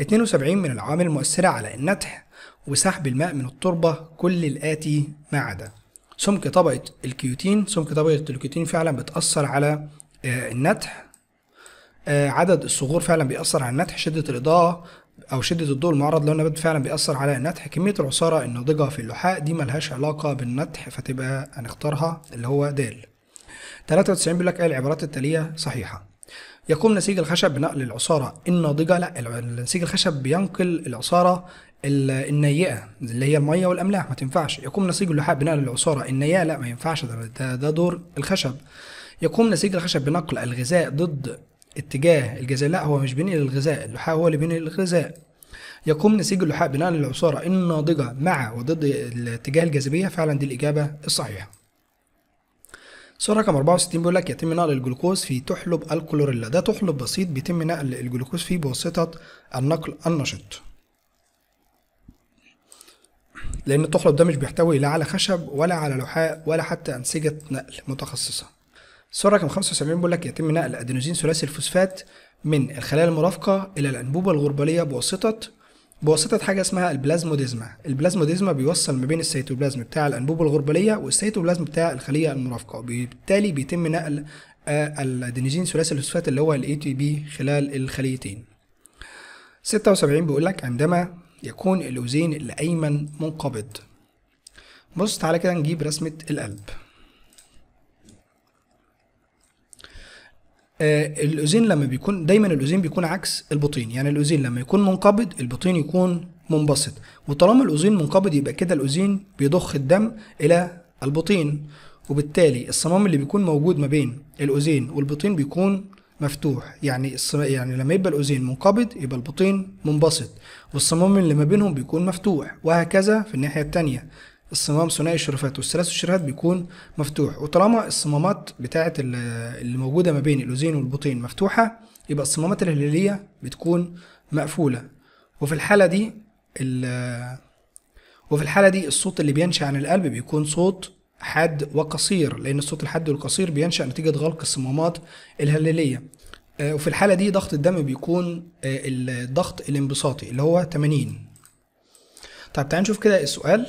72 من العوامل المؤثره على النتح وسحب الماء من التربه كل الاتي ما عدا سمك طبقة الكيوتين سمك طبقة الكيوتين فعلا بتأثر على آه، النتح آه، عدد الصغور فعلا بيأثر على النتح شدة الإضاءة أو شدة الضوء المعرض للنبات فعلا بيأثر على النتح كمية العصارة الناضجة في اللحاء دي ملهاش علاقة بالنتح فتبقى هنختارها اللي هو د 93 بيقول لك ايه العبارات التالية صحيحة يقوم نسيج الخشب بنقل العصارة الناضجة لا نسيج الخشب بينقل العصارة النيئه اللي هي الميه والاملاح ما تنفعش يقوم نسيج اللحاء بنقل العصاره النيئه لا ما ينفعش ده, ده, دور الخشب يقوم نسيج الخشب بنقل الغذاء ضد اتجاه الجزاء لا هو مش بينقل الغذاء اللحاء هو اللي بينقل الغذاء يقوم نسيج اللحاء بنقل العصاره الناضجه مع وضد اتجاه الجاذبيه فعلا دي الاجابه الصحيحه سؤال رقم 64 بيقول لك يتم نقل الجلوكوز في تحلب الكلوريلا ده تحلب بسيط بيتم نقل الجلوكوز فيه بواسطه النقل النشط لأن الطحلب ده مش بيحتوي لا على خشب ولا على لوحاء ولا حتى أنسجة نقل متخصصة الصورة رقم 75 بيقول لك يتم نقل أدينوزين ثلاثي الفوسفات من الخلايا المرافقة إلى الأنبوبة الغربالية بواسطة بواسطة حاجة اسمها البلازموديزما البلازموديزما بيوصل ما بين السيتوبلازم بتاع الأنبوبة الغربالية والسيتوبلازم بتاع الخلية المرافقة وبالتالي بيتم نقل آه، الأدينوزين ثلاثي الفوسفات اللي هو ال ATP خلال الخليتين 76 بيقول لك عندما يكون الأذين الأيمن منقبض بص تعالى كده نجيب رسمة القلب آه الأذين لما بيكون دايما الأذين بيكون عكس البطين يعني الأذين لما يكون منقبض البطين يكون منبسط وطالما الأذين منقبض يبقى كده الأذين بيضخ الدم إلى البطين وبالتالي الصمام اللي بيكون موجود ما بين الأذين والبطين بيكون مفتوح يعني يعني لما يبقى الاذين منقبض يبقى البطين منبسط والصمام اللي ما بينهم بيكون مفتوح وهكذا في الناحيه الثانيه الصمام ثنائي الشرفات والثلاثي الشرفات بيكون مفتوح وطالما الصمامات بتاعه اللي موجوده ما بين الاذين والبطين مفتوحه يبقى الصمامات الهلاليه بتكون مقفوله وفي الحاله دي وفي الحاله دي الصوت اللي بينشا عن القلب بيكون صوت حاد وقصير لأن الصوت الحاد والقصير بينشأ نتيجة غلق الصمامات الهلالية آه، وفي الحالة دي ضغط الدم بيكون آه، الضغط الانبساطي اللي هو 80 طب تعال نشوف كده السؤال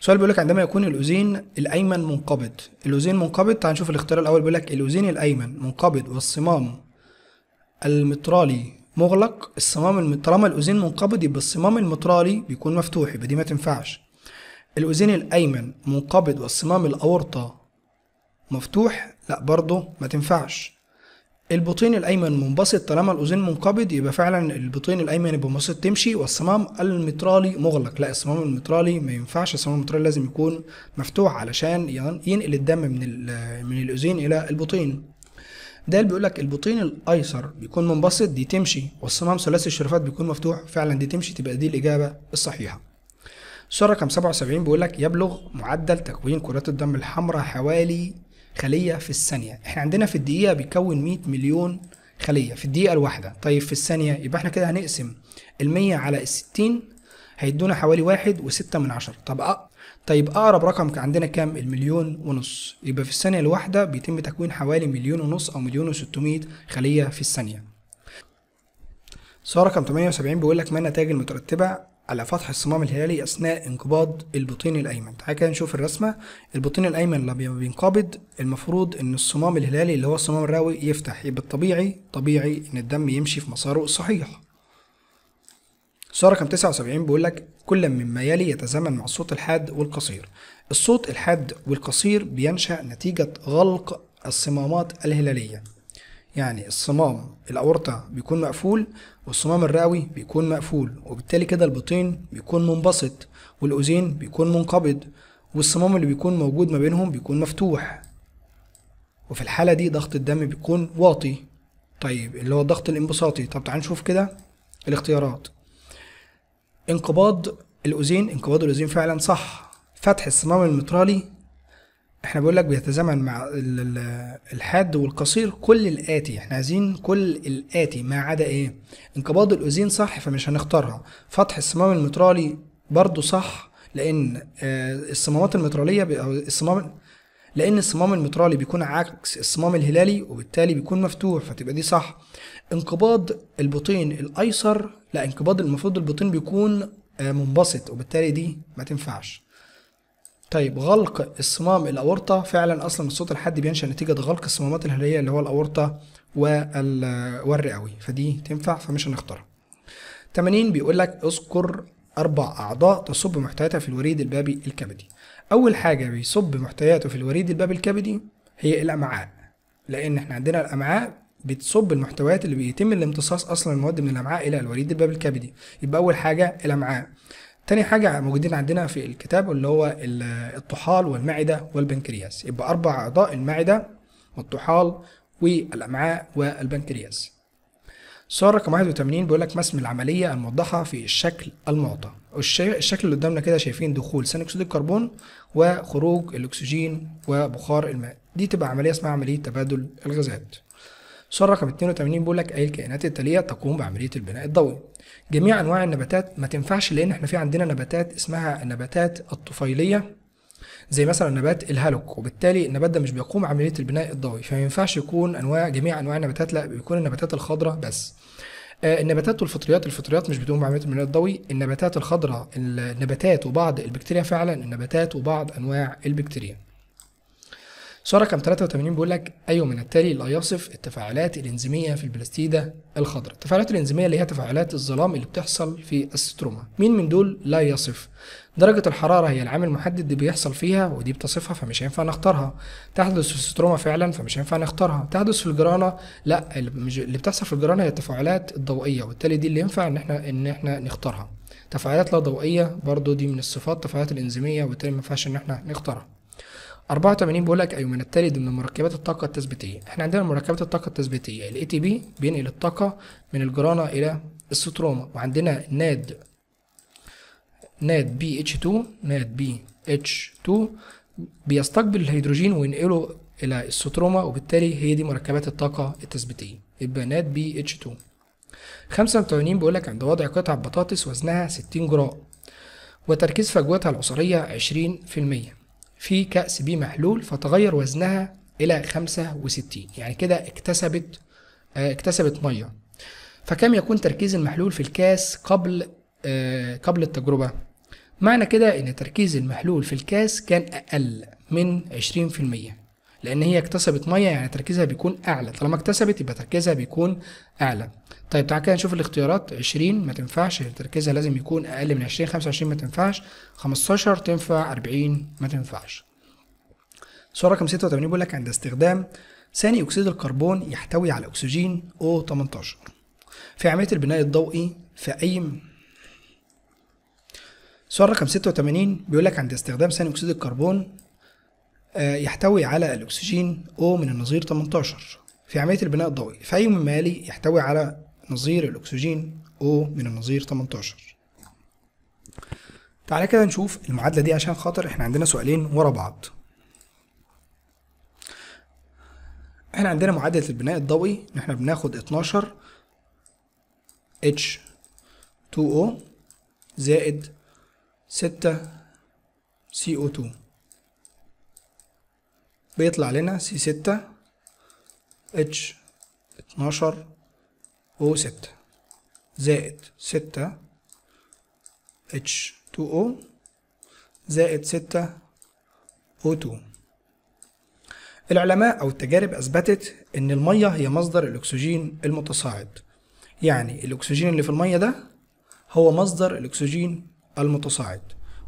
السؤال بيقول لك عندما يكون الاوزين الايمن منقبض الاوزين منقبض تعال نشوف الاختيار الاول بيقول لك الاوزين الايمن منقبض والصمام المترالي مغلق الصمام طالما الاوزين منقبض يبقى الصمام المترالي بيكون مفتوح يبقى دي ما تنفعش الأذين الأيمن منقبض والصمام الأورطة مفتوح لا برضه ما تنفعش البطين الأيمن منبسط طالما الأذين منقبض يبقى فعلا البطين الأيمن يبقى منبسط تمشي والصمام المترالي مغلق لا الصمام المترالي ما ينفعش الصمام المترالي لازم يكون مفتوح علشان ينقل الدم من من الأذين إلى البطين ده اللي بيقولك البطين الايسر بيكون منبسط دي تمشي والصمام ثلاثي الشرفات بيكون مفتوح فعلا دي تمشي تبقى دي الاجابه الصحيحه السؤال رقم 77 بيقول لك يبلغ معدل تكوين كرات الدم الحمراء حوالي خليه في الثانيه احنا عندنا في الدقيقه بيكون 100 مليون خليه في الدقيقه الواحده طيب في الثانيه يبقى احنا كده هنقسم ال100 على ال60 هيدونا حوالي واحد وستة من عشر طب أ... طيب أقرب رقم عندنا كام المليون ونص يبقى في الثانية الواحدة بيتم تكوين حوالي مليون ونص أو مليون وستمية خلية في الثانية سؤال رقم 78 بيقول لك ما النتائج المترتبة على فتح الصمام الهلالي أثناء انقباض البطين الأيمن تعالى كده نشوف الرسمة البطين الأيمن لما بينقبض المفروض إن الصمام الهلالي اللي هو الصمام الرئوي يفتح يبقى الطبيعي طبيعي إن الدم يمشي في مساره الصحيح سؤال رقم 79 بيقول لك كل مما يلي يتزامن مع الصوت الحاد والقصير الصوت الحاد والقصير بينشأ نتيجة غلق الصمامات الهلالية يعني الصمام الأورطة بيكون مقفول والصمام الرئوي بيكون مقفول وبالتالي كده البطين بيكون منبسط والأذين بيكون منقبض والصمام اللي بيكون موجود ما بينهم بيكون مفتوح وفي الحالة دي ضغط الدم بيكون واطي طيب اللي هو الضغط الانبساطي طب تعال نشوف كده الاختيارات انقباض الأذين انقباض الأذين فعلا صح فتح الصمام المترالي احنا بقول لك بيتزامن مع الحاد والقصير كل الاتي احنا عايزين كل الاتي ما عدا ايه انقباض الاوزين صح فمش هنختارها فتح الصمام المترالي برضو صح لان آه، الصمامات المتراليه او الصمام لان الصمام المترالي بيكون عكس الصمام الهلالي وبالتالي بيكون مفتوح فتبقى دي صح انقباض البطين الايسر لا انقباض المفروض البطين بيكون آه، منبسط وبالتالي دي ما تنفعش طيب غلق الصمام الاورطه فعلا اصلا الصوت الحاد بينشا نتيجه غلق الصمامات الهلية اللي هو الاورطه والرئوي فدي تنفع فمش هنختارها 80 بيقول لك اذكر اربع اعضاء تصب محتوياتها في الوريد البابي الكبدي اول حاجه بيصب محتوياته في الوريد البابي الكبدي هي الامعاء لان احنا عندنا الامعاء بتصب المحتويات اللي بيتم الامتصاص اصلا المواد من الامعاء الى الوريد الباب الكبدي يبقى اول حاجه الامعاء تاني حاجة موجودين عندنا في الكتاب اللي هو الطحال والمعدة والبنكرياس يبقى أربع أعضاء المعدة والطحال والأمعاء والبنكرياس سؤال رقم 81 بيقول لك ما اسم العملية الموضحة في الشكل المعطى الشكل اللي قدامنا كده شايفين دخول ثاني أكسيد الكربون وخروج الأكسجين وبخار الماء دي تبقى عملية اسمها عملية تبادل الغازات سؤال رقم 82 بيقول لك أي الكائنات التالية تقوم بعملية البناء الضوئي جميع انواع النباتات ما تنفعش لان احنا في عندنا نباتات اسمها النباتات الطفيليه زي مثلا نبات الهالوك وبالتالي النبات ده مش بيقوم عمليه البناء الضوئي فما ينفعش يكون انواع جميع انواع النباتات لا بيكون النباتات الخضراء بس آه، النباتات والفطريات الفطريات مش بتقوم بعمليه البناء الضوئي النباتات الخضراء النباتات وبعض البكتيريا فعلا النباتات وبعض انواع البكتيريا صورة رقم 83 بيقول لك أي أيوة، من التالي لا يصف التفاعلات الإنزيمية في البلاستيدة الخضراء التفاعلات الإنزيمية اللي هي تفاعلات الظلام اللي بتحصل في الستروما مين من دول لا يصف درجة الحرارة هي العامل المحدد اللي بيحصل فيها ودي بتصفها فمش هينفع نختارها تحدث في الستروما فعلا فمش هينفع نختارها تحدث في الجرانة لا اللي بتحصل في الجرانة هي التفاعلات الضوئية وبالتالي دي اللي ينفع ان احنا ان احنا نختارها تفاعلات لا ضوئية برضو دي من الصفات التفاعلات الإنزيمية وبالتالي ما ينفعش ان احنا نختارها 84 بيقول لك من التالي ضمن مركبات الطاقه التثبيتيه احنا عندنا مركبات الطاقه التثبيتيه الاي تي بي بينقل الطاقه من الجرانه الى الستروما وعندنا ناد ناد بي اتش 2 ناد بي اتش 2 بيستقبل الهيدروجين وينقله الى الستروما وبالتالي هي دي مركبات الطاقه التثبيتيه يبقى ناد بي اتش 2 85 بيقول لك عند وضع قطعه بطاطس وزنها 60 جرام وتركيز فجوتها العصريه 20% في كأس بي محلول فتغير وزنها إلى 65 يعني كده اكتسبت آه، اكتسبت مية فكم يكون تركيز المحلول في الكاس قبل آه، قبل التجربة معنى كده إن تركيز المحلول في الكاس كان أقل من 20% لأن هي اكتسبت مية يعني تركيزها بيكون أعلى طالما اكتسبت يبقى تركيزها بيكون أعلى طيب تعال كده نشوف الاختيارات 20 ما تنفعش تركيزها لازم يكون اقل من 20 25 ما تنفعش 15 تنفع 40 ما تنفعش صورة رقم 86 بيقول لك عند استخدام ثاني اكسيد الكربون يحتوي على اكسجين O18 في عملية البناء الضوئي في اي صورة رقم 86 بيقول لك عند استخدام ثاني اكسيد الكربون آه، يحتوي على الاكسجين O من النظير 18 في عملية البناء الضوئي في اي ممالي يحتوي على نظير الأكسجين O من النظير 18 تعالى كده نشوف المعادلة دي عشان خاطر احنا عندنا سؤالين ورا بعض احنا عندنا معادلة البناء الضوئي ان احنا بناخد 12 H2O زائد 6 CO2 بيطلع لنا C6 H12 6 زائد 6 اتش 2 او زائد 6 او 2 العلماء أو التجارب أثبتت إن المية هي مصدر الأكسجين المتصاعد يعني الأكسجين اللي في المية ده هو مصدر الأكسجين المتصاعد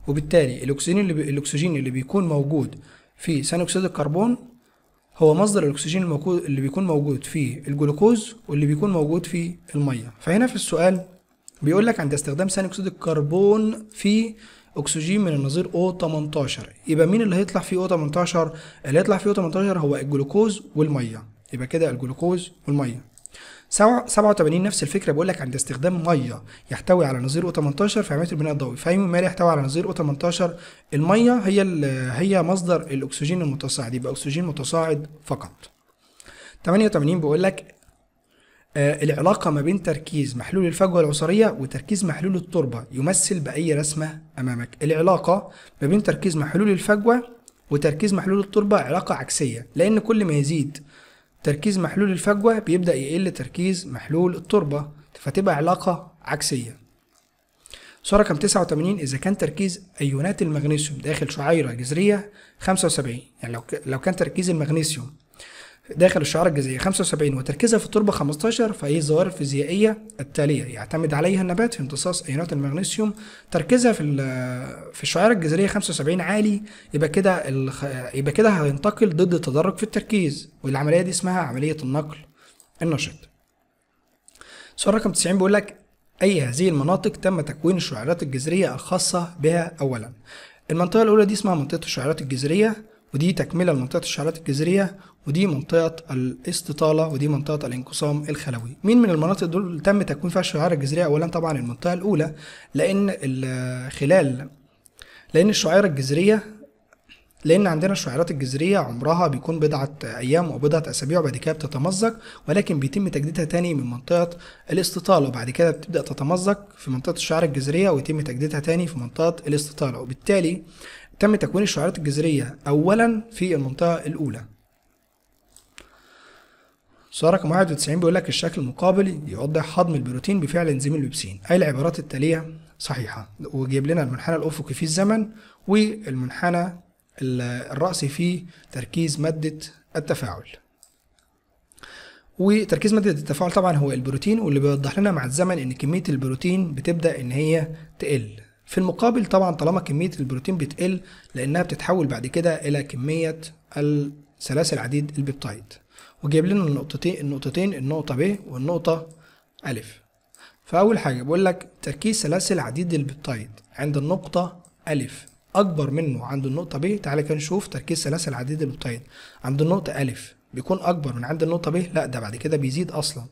وبالتالي الأكسجين اللي, بي... الأكسجين اللي بيكون موجود في ثاني أكسيد الكربون هو مصدر الاكسجين الموجود اللي بيكون موجود في الجلوكوز واللي بيكون موجود في الميه فهنا في السؤال بيقول لك عند استخدام ثاني اكسيد الكربون في اكسجين من النظير O18 يبقى مين اللي هيطلع فيه O18 اللي هيطلع فيه O18 هو الجلوكوز والميه يبقى كده الجلوكوز والميه 87 نفس الفكره بيقول لك عند استخدام ميه يحتوي على نظير او 18 في عمليه البناء الضوئي فاي ما يحتوي على نظير او 18 الميه هي هي مصدر الاكسجين المتصاعد يبقى اكسجين متصاعد فقط 88 بيقول لك آه العلاقة ما بين تركيز محلول الفجوة العصرية وتركيز محلول التربة يمثل بأي رسمة أمامك العلاقة ما بين تركيز محلول الفجوة وتركيز محلول التربة علاقة عكسية لأن كل ما يزيد تركيز محلول الفجوة بيبدأ يقل تركيز محلول التربة فتبقى علاقة عكسية صورة رقم 89 إذا كان تركيز أيونات المغنيسيوم داخل شعيرة جذرية 75 يعني لو كان تركيز المغنيسيوم داخل الشعارة الجذرية 75 وتركيزها في التربة 15 فهي الظواهر الفيزيائية التالية يعتمد عليها النبات في امتصاص أيونات المغنيسيوم تركيزها في في الشعارة الجذرية 75 عالي يبقى كده الخ... يبقى كده هينتقل ضد التدرج في التركيز والعملية دي اسمها عملية النقل النشط. سؤال رقم 90 بيقول لك أي هذه المناطق تم تكوين الشعيرات الجذرية الخاصة بها أولا؟ المنطقة الأولى دي اسمها منطقة الشعيرات الجذرية ودي تكمله لمنطقه الشعرات الجذريه ودي منطقه الاستطاله ودي منطقه الانقسام الخلوي مين من المناطق دول تم تكوين فيها الشعيره الجذريه اولا طبعا المنطقه الاولى لان خلال لان الشعيره الجذريه لان عندنا الشعيرات الجذريه عمرها بيكون بضعه ايام وبضعه اسابيع وبعد كده بتتمزق ولكن بيتم تجديدها تاني من منطقه الاستطاله وبعد كده بتبدا تتمزق في منطقه الشعيره الجذريه ويتم تجديدها تاني في منطقه الاستطاله وبالتالي تم تكوين الشعيرات الجذرية أولا في المنطقة الأولى سؤال رقم 91 بيقول لك الشكل المقابل يوضح هضم البروتين بفعل انزيم اللوبسين أي العبارات التالية صحيحة وجيب لنا المنحنى الأفقي في الزمن والمنحنى الرأسي في تركيز مادة التفاعل وتركيز مادة التفاعل طبعا هو البروتين واللي بيوضح لنا مع الزمن ان كمية البروتين بتبدأ ان هي تقل في المقابل طبعا طالما كمية البروتين بتقل لأنها بتتحول بعد كده إلى كمية السلاسل عديد البيبتايد وجايب لنا النقطتين النقطتين النقطة ب والنقطة أ فأول حاجة بقول لك تركيز سلاسل عديد البيبتايد عند النقطة أ أكبر منه عند النقطة ب تعالى كده نشوف تركيز سلاسل عديد البيبتايد عند النقطة أ بيكون أكبر من عند النقطة ب لا ده بعد كده بيزيد أصلا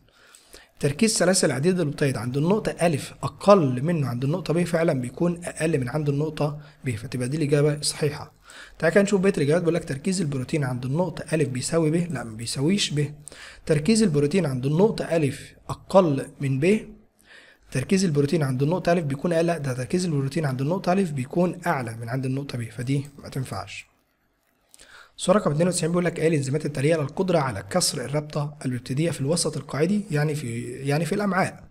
تركيز سلاسل عديد الوتيض عند النقطة ألف أقل منه عند النقطة ب فعلا بيكون أقل من عند النقطة ب فتبقى دي الإجابة صحيحة. تعالى كده نشوف بيت الإجابات بيقول لك تركيز البروتين عند النقطة ألف بيساوي ب لا ما بيساويش ب. تركيز البروتين عند النقطة ألف أقل من ب تركيز البروتين عند النقطة ألف بيكون أقل لا ده تركيز البروتين عند النقطة ألف بيكون أعلى من عند النقطة ب فدي ما تنفعش. سؤال رقم 92 بيقول لك ايه الانزيمات التاليه للقدره على كسر الرابطه الببتيديه في الوسط القاعدي يعني في يعني في الامعاء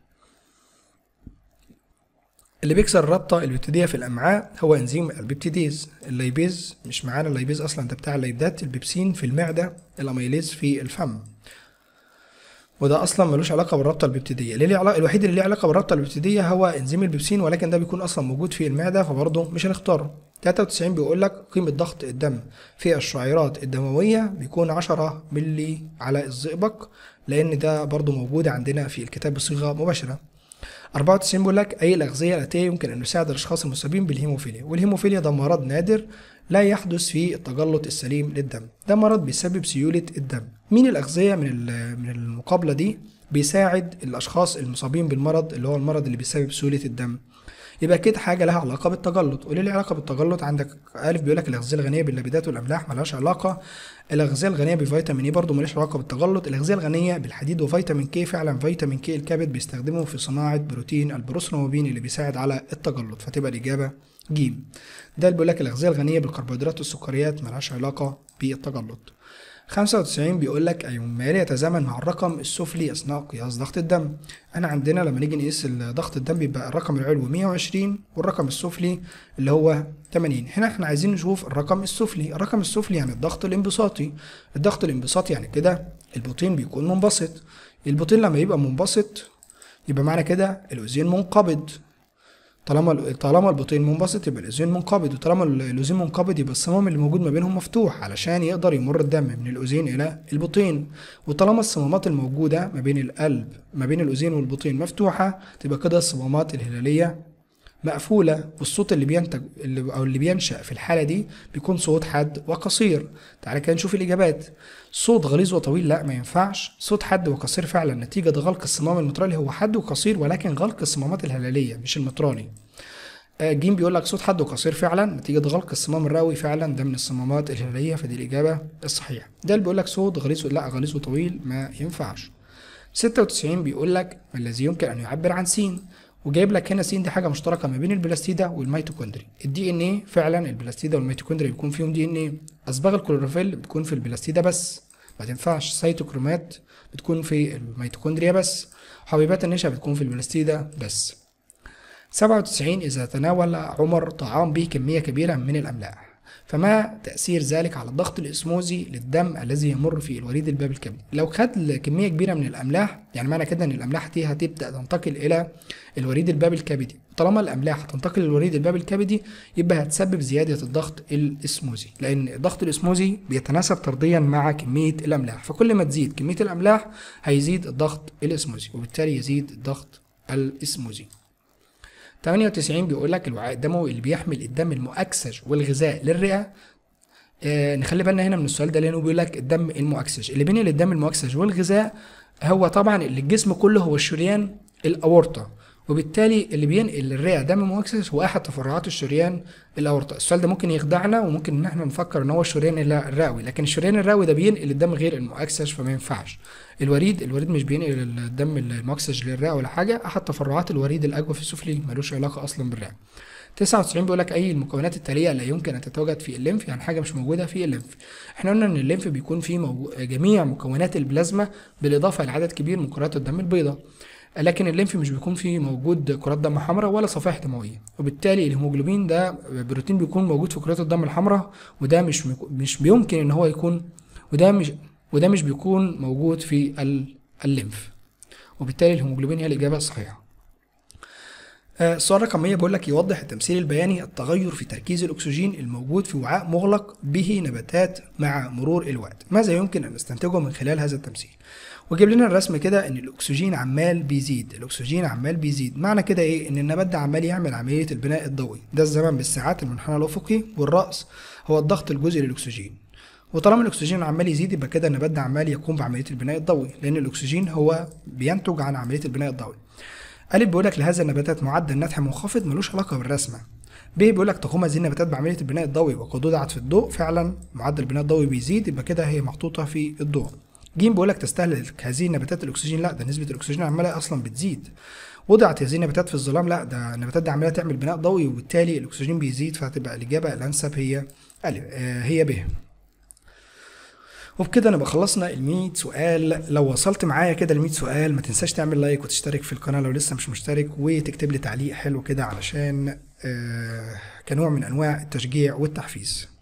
اللي بيكسر الرابطه الببتيديه في الامعاء هو انزيم الببتيديز الليبيز مش معانا الليبيز اصلا ده بتاع الليبدات البيبسين في المعده الاميليز في الفم وده اصلا ملوش علاقه بالرابطه البيبتيديه ليه علاقه الوحيد اللي ليه علاقه بالرابطه الببتيديه هو انزيم البيبسين ولكن ده بيكون اصلا موجود في المعده فبرضه مش هنختاره 93 بيقول لك قيمة ضغط الدم في الشعيرات الدموية بيكون 10 ملي على الزئبق لأن ده برضو موجود عندنا في الكتاب بصيغة مباشرة 94 بيقول لك أي الأغذية الآتية يمكن أن يساعد الأشخاص المصابين بالهيموفيليا والهيموفيليا ده مرض نادر لا يحدث في التجلط السليم للدم ده مرض بيسبب سيولة الدم مين الأغذية من من المقابلة دي بيساعد الأشخاص المصابين بالمرض اللي هو المرض اللي بيسبب سيولة الدم يبقى كده حاجه لها علاقه بالتجلط وليه ليها علاقه بالتجلط عندك الف بيقول لك الاغذيه الغنيه باللبيدات والاملاح مالهاش علاقه الاغذيه الغنيه بفيتامين اي e برضه مالهاش علاقه بالتجلط الاغذيه الغنيه بالحديد وفيتامين كي فعلا فيتامين كي الكبد بيستخدمه في صناعه بروتين البروسنوبين اللي بيساعد على التجلط فتبقى الاجابه ج ده اللي بيقول لك الاغذيه الغنيه بالكربوهيدرات والسكريات مالهاش علاقه بالتجلط 95 بيقول لك أي مال يتزامن مع الرقم السفلي أثناء قياس ضغط الدم أنا عندنا لما نيجي نقيس ضغط الدم بيبقى الرقم العلوي 120 والرقم السفلي اللي هو 80 هنا احنا عايزين نشوف الرقم السفلي الرقم السفلي يعني الضغط الانبساطي الضغط الانبساطي يعني كده البطين بيكون منبسط البطين لما يبقى منبسط يبقى معنى كده الأوزين منقبض طالما طالما البطين منبسط يبقى الاذين منقبض وطالما الاذين منقبض يبقى الصمام اللي موجود ما بينهم مفتوح علشان يقدر يمر الدم من الاذين الى البطين وطالما الصمامات الموجوده ما بين القلب ما بين الاذين والبطين مفتوحه تبقى كده الصمامات الهلاليه مقفوله والصوت اللي بينتج اللي او اللي بينشا في الحاله دي بيكون صوت حاد وقصير تعالى كده نشوف الاجابات صوت غليظ وطويل لا ما ينفعش صوت حاد وقصير فعلا نتيجه غلق الصمام المترالي هو حاد وقصير ولكن غلق الصمامات الهلاليه مش المترالي آه، جيم بيقول لك صوت حد وقصير فعلا نتيجة غلق الصمام الرئوي فعلا ده من الصمامات الهلالية فدي الإجابة الصحيحة ده اللي بيقول لك صوت غليظ لا غليظ وطويل ما ينفعش 96 بيقول لك ما الذي يمكن أن يعبر عن سين وجايب لك هنا سين دي حاجه مشتركه ما بين البلاستيدا والميتوكوندري الدي ان ايه فعلا البلاستيدا والميتوكوندري بيكون فيهم دي ان ايه اصباغ الكلوروفيل بتكون في البلاستيدا بس ما تنفعش سيتوكرومات بتكون في الميتوكوندريا بس حبيبات النشا بتكون في البلاستيدا بس 97 إذا تناول عمر طعام به كمية كبيرة من الأملاح فما تأثير ذلك على الضغط الإسموزي للدم الذي يمر في الوريد الباب الكبدي لو خد كمية كبيرة من الأملاح يعني معنى كده إن الأملاح دي هتبدأ تنتقل إلى الوريد الباب الكبدي طالما الأملاح هتنتقل للوريد الباب الكبدي يبقى هتسبب زيادة الضغط الإسموزي لأن الضغط الإسموزي بيتناسب طرديا مع كمية الأملاح فكل ما تزيد كمية الأملاح هيزيد الضغط الإسموزي وبالتالي يزيد الضغط الإسموزي 98 بيقول لك الوعاء الدموي اللي بيحمل الدم المؤكسج والغذاء للرئه آه نخلي بالنا هنا من السؤال ده لانه بيقول لك الدم المؤكسج اللي بين الدم المؤكسج والغذاء هو طبعا اللي الجسم كله هو الشريان الاورطه وبالتالي اللي بينقل للرئه دم مؤكسس هو احد تفرعات الشريان الاورطه السؤال ده ممكن يخدعنا وممكن ان احنا نفكر ان هو الشريان الرئوي لكن الشريان الرئوي ده بينقل الدم غير المؤكسس فما ينفعش الوريد الوريد مش بينقل الدم المؤكسس للرئه ولا حاجه احد تفرعات الوريد الاجوف السفلي ملوش علاقه اصلا بالرئه 99 بيقول لك اي المكونات التاليه لا يمكن ان تتواجد في الليمف يعني حاجه مش موجوده في الليمف احنا قلنا ان الليمف بيكون فيه جميع مكونات البلازما بالاضافه لعدد كبير من كرات الدم البيضاء لكن الليمف مش بيكون فيه موجود كرات دم حمراء ولا صفائح دمويه وبالتالي الهيموجلوبين ده بروتين بيكون موجود في كرات الدم الحمراء وده مش مش بيمكن ان هو يكون وده مش وده مش بيكون موجود في الليمف وبالتالي الهيموجلوبين هي الاجابه الصحيحه آه، السؤال رقم 100 بيقول لك يوضح التمثيل البياني التغير في تركيز الاكسجين الموجود في وعاء مغلق به نباتات مع مرور الوقت، ماذا يمكن ان نستنتجه من خلال هذا التمثيل؟ وجاب لنا الرسم كده ان الاكسجين عمال بيزيد الاكسجين عمال بيزيد معنى كده ايه ان النبات ده عمال يعمل عمليه البناء الضوئي ده الزمن بالساعات المنحنى الافقي والرأس هو الضغط الجزئي للاكسجين وطالما الاكسجين عمال يزيد يبقى كده النبات ده عمال يقوم بعمليه البناء الضوئي لان الاكسجين هو بينتج عن عمليه البناء الضوئي الف بيقول لك لهذا النباتات معدل نتح منخفض ملوش علاقه بالرسمه ب بيقول لك تقوم هذه النباتات بعمليه البناء الضوئي وضعت في الضوء فعلا معدل البناء الضوئي بيزيد يبقى كده هي محطوطه في الضوء جيم بيقول لك تستهلك هذه النباتات الاكسجين لا ده نسبه الاكسجين عماله اصلا بتزيد وضعت هذه النباتات في الظلام لا ده النباتات دي عماله تعمل بناء ضوئي وبالتالي الاكسجين بيزيد فهتبقى الاجابه الانسب هي آه، هي ب وبكده نبقى خلصنا ال 100 سؤال لو وصلت معايا كده ل 100 سؤال ما تنساش تعمل لايك وتشترك في القناه لو لسه مش مشترك وتكتب لي تعليق حلو كده علشان آه، كنوع من انواع التشجيع والتحفيز